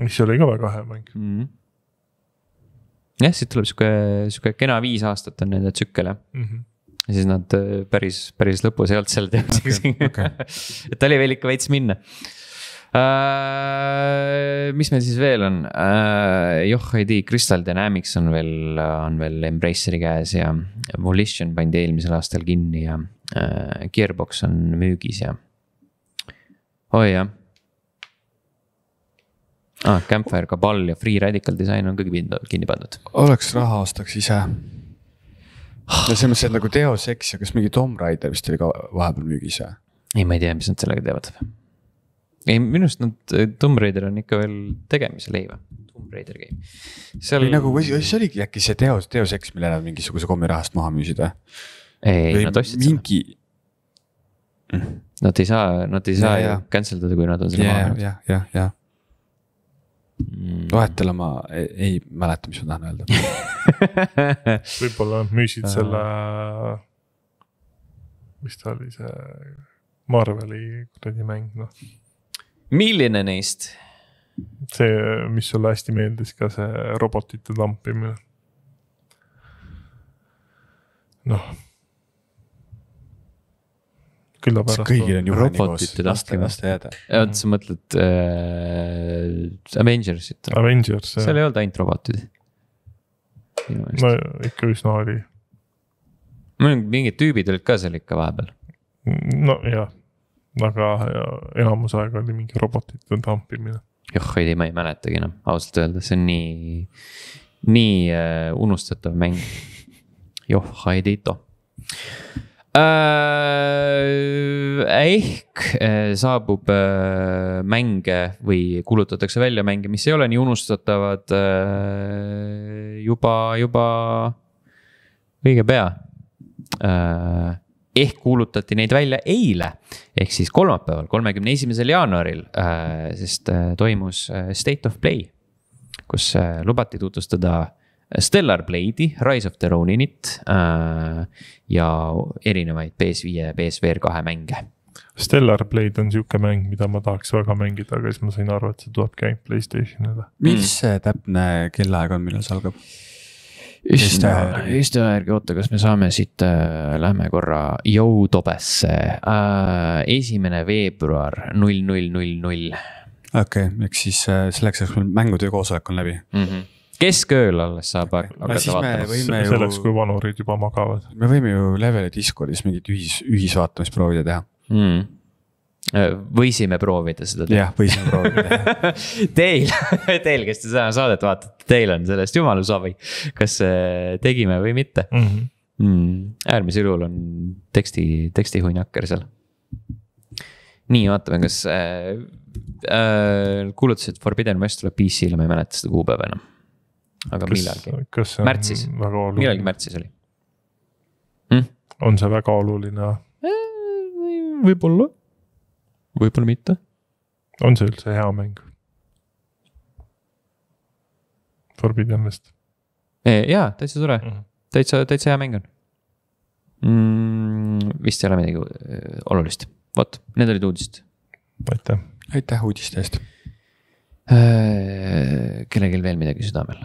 mis oli ka väga hea mäng mm. -hmm jah, siit tuleb sihuke, sihuke kena viis aastat on nende tsükkel jah mm -hmm ja siis nad äh, päris, päris lõpus ei olnud selle teadmiseks okay,. Okay. et oli veel ikka veits minna uh,. mis meil siis veel on uh,? joh, ei tea, Crystal Dynamics on veel, on veel Embraceri käes ja Volition pandi eelmisel aastal kinni ja uh, Gearbox on müügis ja. oi oh, jah ah,. Campfire, Kabal ja Free Radical Design on ka kinni pandud. oleks raha, ostaks ise no selles mõttes, et nagu Deus Ex ja kas mingi Tomb Raider vist oli ka vahepeal müügis või? ei, ma ei tea, mis nad sellega teevad. ei, minu arust nad, eh, Tomb Raider on ikka veel tegemisel, ei või? Tomb Raider game. seal. nagu, või see oligi äkki see Deus, Deus Ex, mille nad mingisuguse kommirahast maha müüsid või? ei, ei, nad ostsid mingi... seda. Nad ei saa, nad ei saa ja, ju cancel dada, kui nad on selle yeah, maha müünud. jah, jah, jah Mm. vahetel ma ei, ei mäleta, mis ma tahan öelda võib-olla müüsid äh. selle, mis ta oli, see Marveli kuradi mäng, noh. milline neist? see, mis sulle hästi meeldis ka see robotite tampimine. noh külla pärast. kõigil on Juhani koos laste, laste jääda. oota, sa mõtled äh, Avengersit? Avengers, jah. seal ei olnud ainult robotid. no ikka üsna oli. mingid tüübid olid ka seal ikka vahepeal. nojah, aga enamus aega oli mingi robotite tampimine. joh, ei, ma ei mäletagi enam, ausalt öeldes, see on nii, nii äh, unustatav mäng. joh, Heidito Äh, ehk äh, saabub äh, mänge või kuulutatakse välja mänge, mis ei ole nii unustatavad juba, juba õige pea. ehk kuulutati neid välja eile, ehk siis kolmapäeval, kolmekümne esimesel jaanuaril, sest toimus State of Play, kus lubati tutvustada Stellar Blade'i, Rise of the Roninit äh, ja erinevaid PS5 ja PSVR kahe mänge. Stellar Blade on sihuke mäng, mida ma tahaks väga mängida, aga siis ma sain aru, et see tuleb ka ainult Playstationile. mis see täpne kellaaeg on, millal see algab? üsna, üsna järgi, oota, kas me saame siit äh,, lähme korra jõutobesse äh,. esimene veebruar null, null, null, null. okei okay,, eks siis äh, selleks ajaks meil mängutöö koosolek on läbi mm. -hmm keskööl alles saab hakata vaatama. selleks, kui vanurid juba magavad. me võime ju Leveli Discordis mingit ühis, ühisvaatamisproovide teha mm võisime proovida seda teha. jah, võisime proovida Teil, teil, kes te seda saadet vaatate, teil on sellest jumala savi, kas äh, tegime või mitte mm. -hmm. Mm, äärmisel juhul on teksti, tekstihuinakker seal. nii, vaatame, kas äh, äh, kuulutused Forbidden West tuleb PC-le, ma ei mäleta seda kuupäeva enam aga kas, millalgi, märtsis, millalgi märtsis oli mm?. on see väga oluline? Äh, võib-olla, võib-olla mitte. on see üldse hea mäng? Forbidden West. jaa, täitsa tore mm, -hmm. täitsa, täitsa hea mäng on mm,. vist ei ole midagi äh, olulist, vot, need olid uudised. aitäh. aitäh uudiste eest äh,. kellelgi veel midagi südamel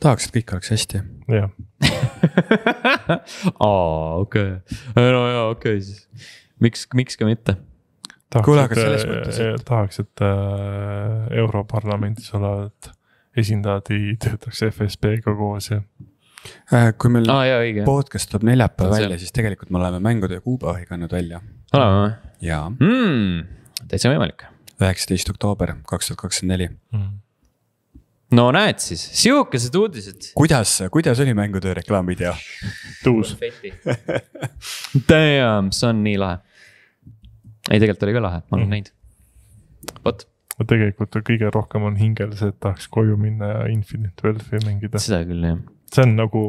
tahaks, et kõik oleks hästi. jah. aa, okei, no jaa, okei okay, siis, miks, miks ka mitte kuule, aga selles äh, mõttes, äh, et. tahaks, et äh, Europarlamendis olevad esindajad ei töötaks FSB-ga koos ja äh,. kui meil ah, jah, podcast tuleb neljapäev välja, siis tegelikult me oleme mängude kuupäeva hõiganud välja. oleme või? jaa mm,. täitsa võimalik. üheksateist oktoober kaks tuhat kakskümmend neli hmm no näed siis, sihukesed uudised. kuidas, kuidas oli mängutöö reklaamvideo? tuus. Damn, see on nii lahe. ei, tegelikult oli ka lahe, ma olen mm. näinud. vot. tegelikult kõige rohkem on hingel see, et tahaks koju minna ja Infinite Wealth'i mängida. seda küll, jah. see on nagu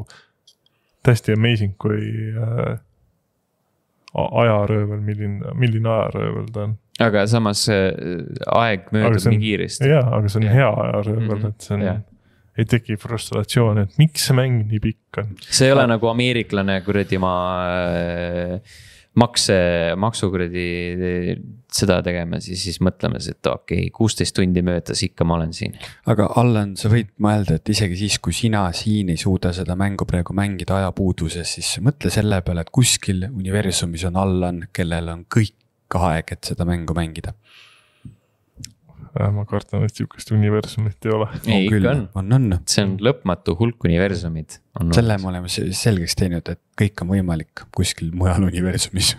täiesti amazing, kui äh, ajaröövel, milline, milline ajaröövel ta on aga samas äh, aeg möödub on, nii kiiresti. jaa, aga see on ja. hea selle peale mm, -hmm. et mhm. see on yeah ei teki frustratsiooni, et miks see mäng nii pikk on. see ei ole nagu ameeriklane kuradi ma äh, makse, maksukuradi äh, seda tegemas ja siis mõtlemas, et okei okay,, kuusteist tundi möödas, ikka ma olen siin. aga Allan, sa võid mõelda, et isegi siis, kui sina siin ei suuda seda mängu praegu mängida ajapuuduses, siis mõtle selle peale, et kuskil universumis on Allan, kellel on kõik ka aeg, et seda mängu mängida ma kardan, et sihukest universumit ei ole. ei, ikka on. on, on. see on lõpmatu hulk universumid. selle me oleme selgeks teinud, et kõik on võimalik kuskil mujal universumis.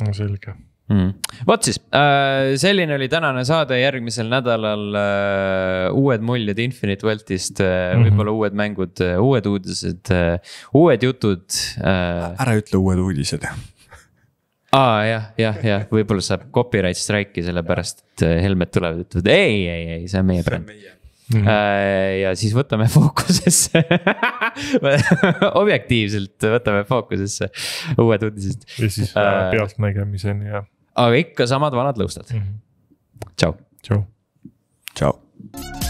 no selge mm.. vot siis äh,, selline oli tänane saade, järgmisel nädalal äh, uued muljed Infinite Weltist äh,, mhm. võib-olla mm -hmm. uued mängud, äh, uued uudised, äh, uued jutud. Äh. ära ütle uued uudised aa jah, jah, jah, võib-olla saab copyright strike'i sellepärast, et äh, Helmed tulevad, ütlevad ei, ei, ei, see on meie bränd. Mm -hmm. ja siis võtame fookusesse objektiivselt võtame fookusesse uued uudised. ja siis äh, äh pealtnägemiseni ja. aga ikka samad vanad lõustad mm. -hmm. tšau. tšau. tšau.